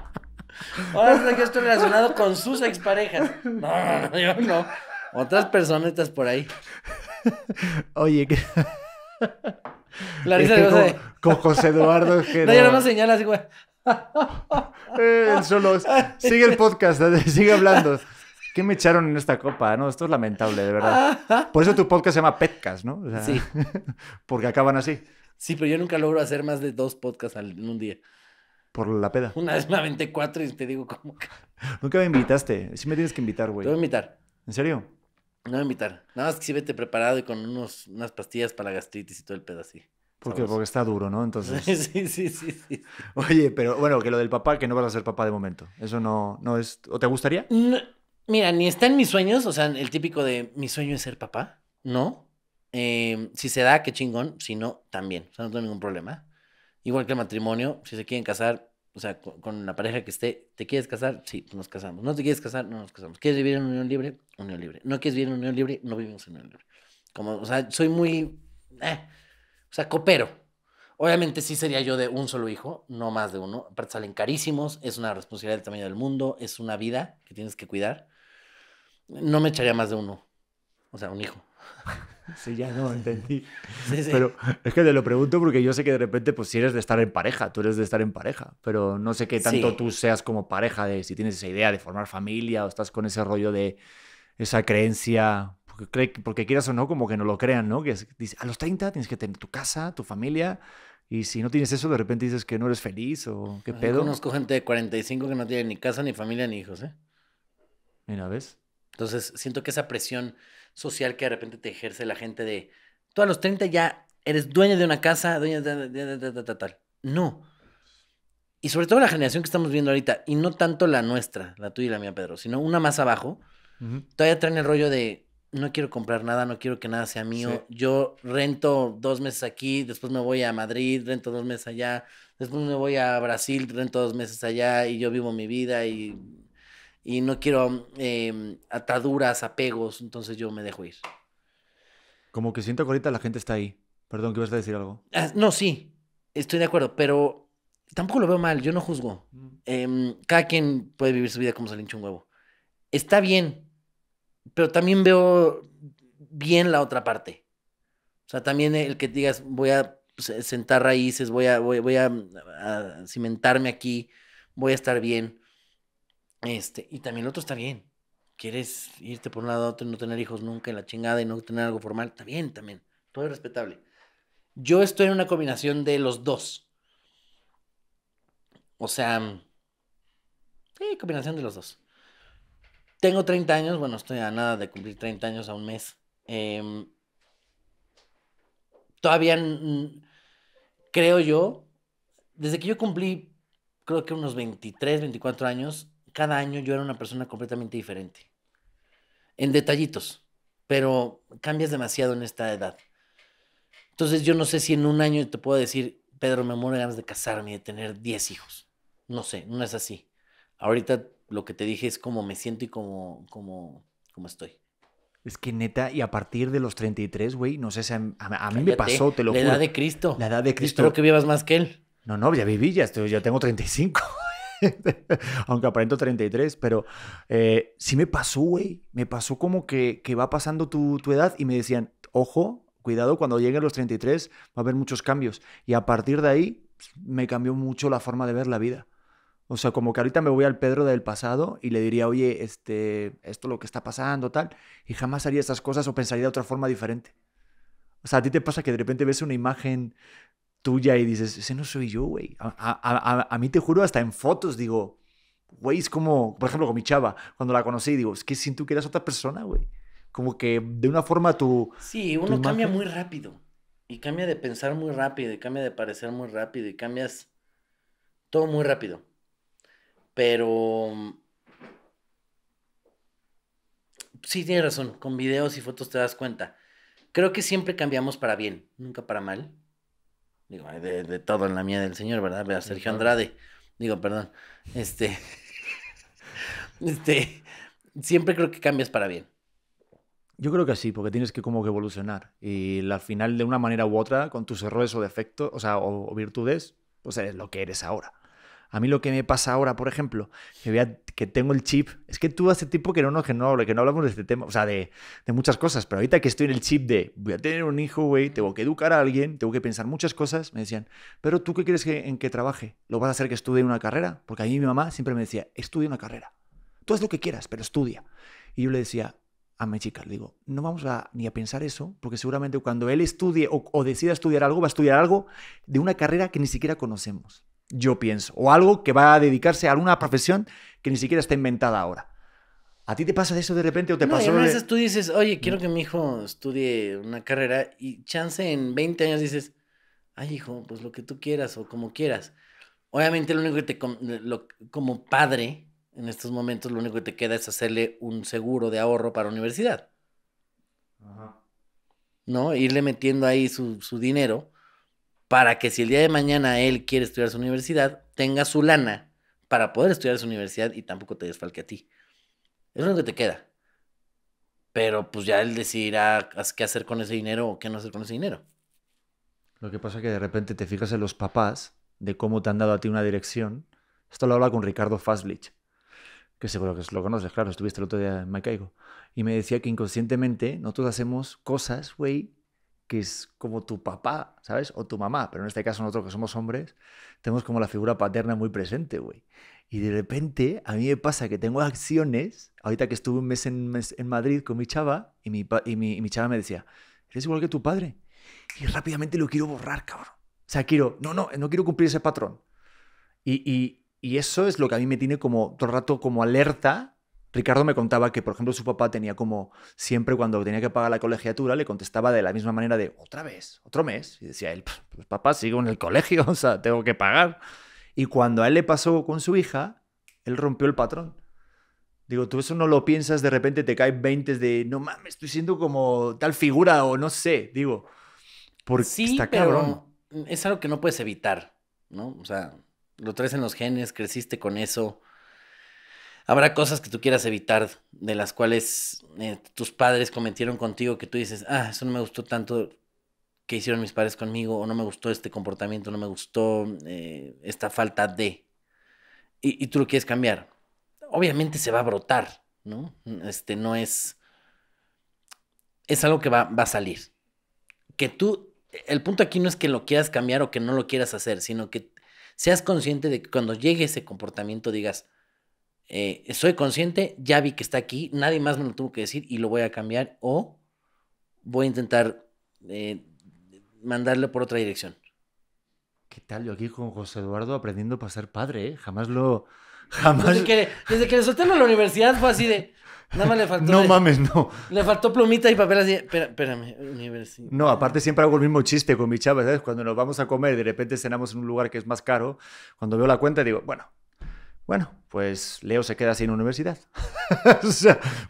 Ahora que estoy relacionado con sus exparejas. No, no, yo no. Otras personitas por ahí. Oye, que... La de Con José Eduardo No, yo no me señalas, güey. solo sigue el podcast, sigue hablando. ¿Qué me echaron en esta copa? No, esto es lamentable, de verdad. Por eso tu podcast se llama Petcast, ¿no? O sí. Porque acaban así. Sí, pero yo nunca logro hacer más de dos podcasts en un día. Por la peda. Una vez me aventé cuatro y te digo cómo. Nunca me invitaste. Sí me tienes que invitar, güey. Te voy a invitar. ¿En serio? No voy a invitar. Nada más que sí vete preparado y con unos, unas pastillas para la gastritis y todo el pedo así. Porque está duro, ¿no? Entonces. sí, sí, sí, Oye, pero bueno, que lo del papá, que no vas a ser papá de momento. Eso no, no es. ¿O te gustaría? mira, ni está en mis sueños, o sea, el típico de mi sueño es ser papá, ¿no? Em, si se da, qué chingón. Si no, también. O sea, no tengo ningún problema. Igual que el matrimonio, si se quieren casar, o sea, con, una la pareja que esté, ¿te quieres casar? Sí, pues nos casamos. ¿No te quieres casar? No nos casamos. ¿Quieres vivir en unión libre? Unión libre. ¿No quieres vivir en unión libre? No vivimos en unión libre. Como, o sea, soy muy. Eh, o sea, coopero. Obviamente sí sería yo de un solo hijo, no más de uno. Aparte salen carísimos, es una responsabilidad del tamaño del mundo, es una vida que tienes que cuidar. No me echaría más de uno. O sea, un hijo. Sí, ya no entendí. Pero es que te lo pregunto porque yo sé que de repente, pues si eres de estar en pareja, tú eres de estar en pareja, pero no sé qué tanto tú seas como pareja, de si tienes esa idea de formar familia o estás con ese rollo de esa creencia porque, porque quieras o no, como que no lo crean, ¿no? Que dice, a los 30 tienes que tener tu casa, tu familia, y si no tienes eso, de repente dices que no eres feliz o qué Yo pedo. conozco gente de 45 que no tiene ni casa, ni familia, ni hijos, ¿eh? Mira, ¿ves? Entonces, siento que esa presión social que de repente te ejerce la gente de, tú a los 30 ya eres dueña de una casa, dueña de, tal. No. Y sobre todo la generación que estamos viendo ahorita, y no tanto la nuestra, la tuya y la mía, Pedro, sino una más abajo, todavía traen el rollo de no quiero comprar nada, no quiero que nada sea mío. Yo rento dos meses aquí, después me voy a Madrid, rento dos meses allá, después me voy a Brasil, rento dos meses allá y yo vivo mi vida y, no quiero em, ataduras, apegos, entonces yo me dejo ir. Como que siento que ahorita la gente está ahí. Perdón, que ibas a decir algo. Ah, no, sí, estoy de acuerdo, pero tampoco lo veo mal, yo no juzgo. Mm. Em, cada quien puede vivir su vida como se le hincha un huevo. Está bien pero también veo bien la otra parte. O sea, también el que digas, voy a sentar raíces, voy a, voy, a, cimentarme aquí, voy a estar bien. Este, y también el otro está bien. Quieres irte por un lado a otro y no tener hijos nunca en la chingada y no tener algo formal, está bien también. Todo es respetable. Yo estoy en una combinación de los dos. O sea, sí, combinación de los dos. Tengo 30 años, bueno, estoy a nada de cumplir 30 años a un mes. Em, todavía, creo yo, desde que yo cumplí, creo que unos 23, 24 años, cada año yo era una persona completamente diferente. En detallitos, pero cambias demasiado en esta edad. Entonces yo no sé si en un año te puedo decir, Pedro, me muero de ganas de casarme y de tener 10 hijos. No sé, no es así. Ahorita lo que te dije es cómo me siento y cómo, cómo, cómo estoy. Es que neta, y a partir de los 33, güey, no sé, si a, mí me pasó, te lo juro. La edad de Cristo. La edad de Cristo. Espero que vivas más que él. No, no, ya viví, ya, estoy, ya tengo 35. Aunque aparento 33, pero eh, sí me pasó, güey. Me pasó como que, que va pasando tu, tu edad y me decían, ojo, cuidado, cuando lleguen los 33 va a haber muchos cambios. Y a partir de ahí pues, me cambió mucho la forma de ver la vida. O sea, como que ahorita me voy al Pedro del pasado y le diría, oye, este, esto es lo que está pasando, tal, y jamás haría esas cosas o pensaría de otra forma diferente. O sea, a ti te pasa que de repente ves una imagen tuya y dices, ese no soy yo, güey. A, mí te juro, hasta en fotos digo, güey, es como, por ejemplo, con mi chava, cuando la conocí, digo, es que siento que eras otra persona, güey. Como que de una forma tu. Sí, uno cambia muy rápido. Y cambia de pensar muy rápido, y cambia de parecer muy rápido, y cambias todo muy rápido. Pero... Mm, sí, tienes razón, con videos y fotos te das cuenta. Creo que siempre cambiamos para bien, nunca para mal. Digo, de, de todo en la mía del señor, ¿verdad? Sergio Andrade. Digo, perdón. Este... este... Siempre creo que cambias para bien. Yo creo que sí, porque tienes que como que evolucionar. Y al final, de una manera u otra, con tus errores o defectos, o sea, o virtudes, pues eres lo que eres ahora. A mí lo que me pasa ahora, por ejemplo, que, que tengo el chip, es que tú hace tiempo que no, que no, que no hablamos de este tema, o sea, de, muchas cosas, pero ahorita que estoy en el chip de voy a tener un hijo, güey, tengo que educar a alguien, tengo que pensar muchas cosas, me decían, pero tú qué quieres que, en que trabaje? ¿Lo vas a hacer que estudie una carrera? Porque a mí mi mamá siempre me decía, estudia una carrera. Tú haz lo que quieras, pero estudia. Y yo le decía, a mi chica. Le digo, no vamos a, ni a pensar eso, porque seguramente cuando él estudie o, decida estudiar algo, va a estudiar algo de una carrera que ni siquiera conocemos yo pienso, o algo que va a dedicarse a alguna profesión que ni siquiera está inventada ahora. ¿A ti te pasa eso de repente o te pasa pasó? veces tú dices, oye, quiero mm. que mi hijo estudie una carrera y chance en 20 años dices, ay hijo, pues lo que tú quieras o como quieras. Obviamente lo único que te, como padre, en estos momentos lo único que te queda es hacerle un seguro de ahorro para universidad. Ajá. ¿No? Irle metiendo ahí su, su dinero para que si el día de mañana él quiere estudiar su universidad, tenga su lana para poder estudiar su universidad y tampoco te desfalque a ti. Es lo que te queda. Pero pues ya él decidirá qué hacer con ese dinero o qué no hacer con ese dinero. Lo que pasa es que de repente te fijas en los papás de cómo te han dado a ti una dirección. Esto lo habla con Ricardo Faslich, que seguro que lo conoces, claro, estuviste el otro día en caigo Y me decía que inconscientemente nosotros hacemos cosas, güey, que es como tu papá, ¿sabes? O tu mamá, pero en este caso nosotros que somos hombres, tenemos como la figura paterna muy presente, güey. Y de repente a mí me pasa que tengo acciones, ahorita que estuve un mes en, Madrid con mi chava, y mi, y, mi, mi chava me decía, eres igual que tu padre. Y rápidamente lo quiero borrar, cabrón. O sea, quiero, no, no, no quiero cumplir ese patrón. Y, y eso es lo que a mí me tiene como todo rato como alerta Ricardo me contaba que, por ejemplo, su papá tenía como siempre cuando tenía que pagar la colegiatura, le contestaba de la misma manera de otra vez, otro mes. Y decía él, pues papá, sigo en el colegio, o sea, tengo que pagar. Y cuando a él le pasó con su hija, él rompió el patrón. Digo, tú eso no lo piensas, de repente te caen 20 de, no mames, estoy siendo como tal figura o no sé, digo. Porque sí, está cabrón. es algo que no puedes evitar, ¿no? O sea, lo traes en los genes, creciste con eso habrá cosas que tú quieras evitar, de las cuales eh, tus padres cometieron contigo, que tú dices, ah, eso no me gustó tanto que hicieron mis padres conmigo, o no me gustó este comportamiento, no me gustó eh, esta falta de, y, tú lo quieres cambiar. Obviamente se va a brotar, ¿no? Este no es, es algo que va, va a salir. Que tú, el punto aquí no es que lo quieras cambiar o que no lo quieras hacer, sino que seas consciente de que cuando llegue ese comportamiento digas, eh, soy consciente, ya vi que está aquí, nadie más me lo tuvo que decir y lo voy a cambiar o voy a intentar eh, mandarlo por otra dirección. ¿Qué tal? Yo aquí con José Eduardo aprendiendo para ser padre, eh? Jamás lo... Jamás... Desde que, desde le solté a la universidad fue así de... Nada más le faltó. No mames, no. Le faltó plumita y papel así. espérame, universidad. No, aparte siempre hago el mismo chiste con mi chava, ¿sabes? Cuando nos vamos a comer y de repente cenamos en un lugar que es más caro, cuando veo la cuenta digo, bueno, bueno, pues Leo se queda sin universidad.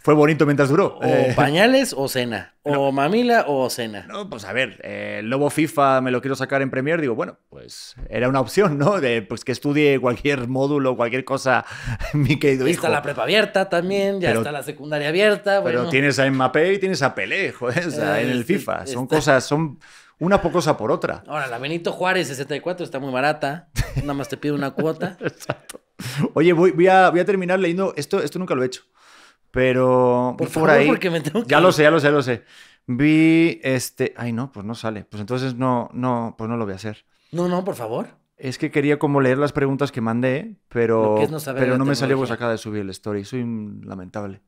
fue bonito mientras duró. O eh, pañales o cena. O mamila o cena. No, pues a ver, eh, el Lobo FIFA me lo quiero sacar en Premier. Digo, bueno, pues era una opción, ¿no? De pues que estudie cualquier módulo, cualquier cosa, mi querido hijo. Está la prepa abierta también, ya está la secundaria abierta. Pero tienes a Mbappé y tienes a Pelejo joder, eh, en el este FIFA. Son cosas, son una pocosa cosa por otra. Ahora, la Benito Juárez 64 está muy barata. Nada más te pido una cuota. Oye, voy, a, terminar leyendo. Esto, esto nunca lo he hecho. Pero por, favor, ahí. me tengo Ya lo sé, ya lo sé, lo sé. Vi este. Ay, no, pues no sale. Pues entonces no, no, pues no lo voy a hacer. No, no, por favor. Es que quería como leer las preguntas que mandé, pero, no, pero no me salió, pues acaba de subir el story. Soy lamentable.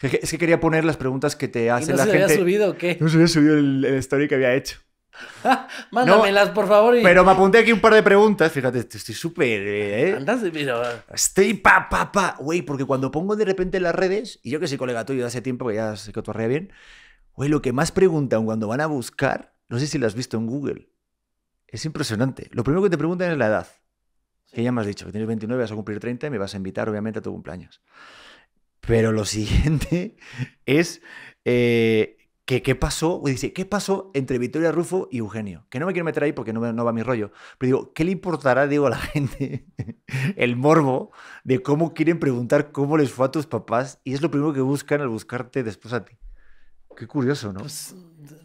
Es que quería poner las preguntas que te hacen ¿Y no la gente. subido o qué? No se había subido el, el story que había hecho. Mándamelas, por favor. Pero me apunté aquí un par de preguntas. Fíjate, estoy súper. Eh, ¿eh? Estoy pa, pa, pa. Güey, porque cuando pongo de repente en las redes, y yo que soy colega tuyo de hace tiempo, que ya sé que bien, güey, lo que más preguntan cuando van a buscar, no sé si lo has visto en Google. Es impresionante. Lo primero que te preguntan es la edad. Que ya me has dicho, que tienes 29, vas a cumplir 30 y me vas a invitar, obviamente, a tu cumpleaños. Pero lo siguiente es. Eh, que qué pasó, o dice, ¿qué pasó entre Victoria Rufo y Eugenio? Que no me quiero meter ahí porque no, no va mi rollo, pero digo, ¿qué le importará, digo, a la gente el morbo de cómo quieren preguntar cómo les fue a tus papás y es lo primero que buscan al buscarte después a ti? Qué curioso, ¿no? Pues,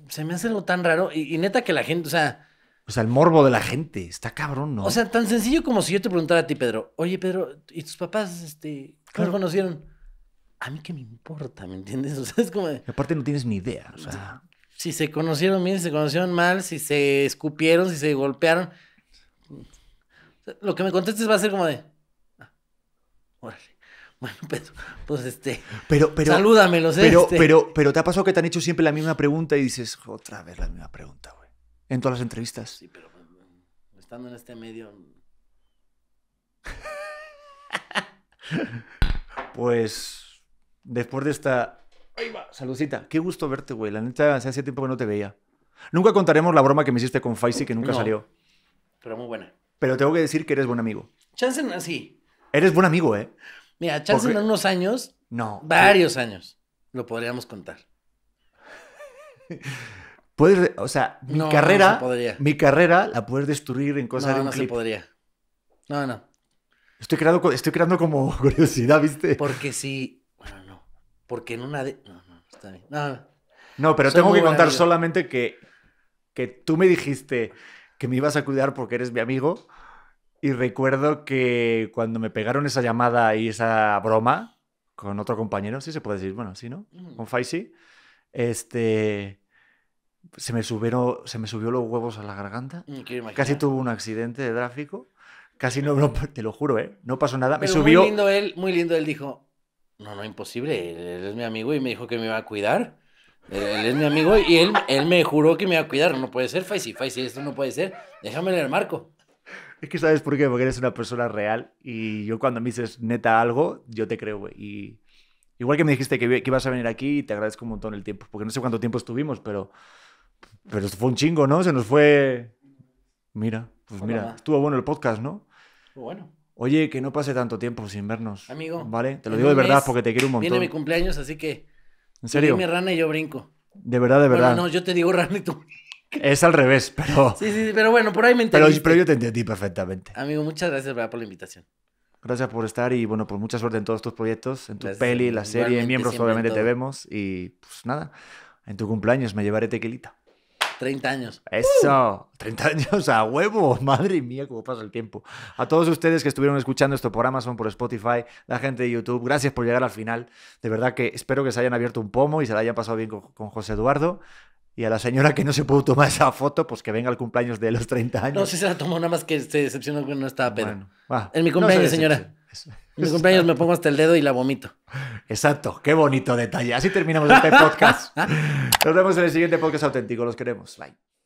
se me hace algo tan raro y, neta que la gente, o sea... O sea, el morbo de la gente, está cabrón, ¿no? O sea, tan sencillo como si yo te preguntara a ti, Pedro, oye, Pedro, ¿y tus papás, este, cómo claro. conocieron? a mí qué me importa, ¿me entiendes? O sea, es como... De... Aparte no tienes ni idea, o sea... Si, se conocieron bien, si se conocieron mal, si se escupieron, si se golpearon. Lo que me contestes va a ser como de... Ah, órale. Bueno, pero, pues este. Pero, pero. Salúdamelos, ¿eh? pero, este. pero, pero te ha pasado que te han hecho siempre la misma pregunta y dices, otra vez la misma pregunta, güey. En todas las entrevistas. Sí, pero mm, estando en este medio. Mm. pues después de esta... Ahí va, saludcita. Qué gusto verte, güey. La neta, hace tiempo que no te veía. Nunca contaremos la broma que me hiciste con Faisy que nunca salió. Pero muy buena. Pero tengo que decir que eres buen amigo. Chansen así. Eres buen amigo, ¿eh? Mira, Chansen en unos años. No. Varios años. Lo podríamos contar. puedes, o sea, mi carrera. podría. Mi carrera la puedes destruir en cosas no, de un no podría. No, no. Estoy creando, estoy creando como curiosidad, ¿viste? Porque si porque en una de. No, no, está bien. No, pero tengo que contar solamente que, que tú me dijiste que me ibas a cuidar porque eres mi amigo. Y recuerdo que cuando me pegaron esa llamada y esa broma con otro compañero, sí se puede decir, bueno, sí, ¿no? Con Faisy, este. Se me, subieron, se me subió los huevos a la garganta. Mm, Casi tuvo un accidente de tráfico. Casi no, te lo juro, ¿eh? No pasó nada. me subió. Muy lindo él, muy lindo él dijo, no, no, imposible, él, es mi amigo y me dijo que me iba a cuidar. Él, es mi amigo y él, él me juró que me iba a cuidar. No puede ser, Faisy, Faisy, esto no puede ser. Déjame en el marco. Es que sabes por qué, porque eres una persona real y yo cuando me dices neta algo, yo te creo, Y igual que me dijiste que, que ibas a venir aquí y te agradezco un montón el tiempo, porque no sé cuánto tiempo estuvimos, pero, pero esto fue un chingo, ¿no? Se nos fue... Mira, pues mira, estuvo bueno el podcast, ¿no? Bueno. Oye, que no pase tanto tiempo sin vernos. Amigo. ¿Vale? Te lo digo de verdad porque te quiero un montón. Viene mi cumpleaños, así que. ¿En serio? Yo me rana y yo brinco. De verdad, de verdad. no, yo te digo rana y tú. Es al revés, pero. Sí, sí, pero bueno, por ahí me entendí. Pero, yo te entendí perfectamente. Amigo, muchas gracias por la invitación. Gracias por estar y bueno, por pues mucha suerte en todos tus proyectos, en tu peli, la serie, en miembros, obviamente te vemos y pues nada, en tu cumpleaños me llevaré tequilita. 30 años. Eso, 30 ¡Uh! años a huevo, madre mía, cómo pasa el tiempo. A todos ustedes que estuvieron escuchando esto por Amazon, por Spotify, la gente de YouTube, gracias por llegar al final. De verdad que espero que se hayan abierto un pomo y se la hayan pasado bien con, José Eduardo. Y a la señora que no se pudo tomar esa foto, pues que venga al cumpleaños de los 30 años. No, si se la tomó, nada más que se decepcionó que no estaba pedo. en mi cumpleaños, señora. Mis cumpleaños me pongo hasta el dedo y la vomito. Exacto, qué bonito detalle. Así terminamos este podcast. Nos vemos en el siguiente podcast auténtico. Los queremos. Bye.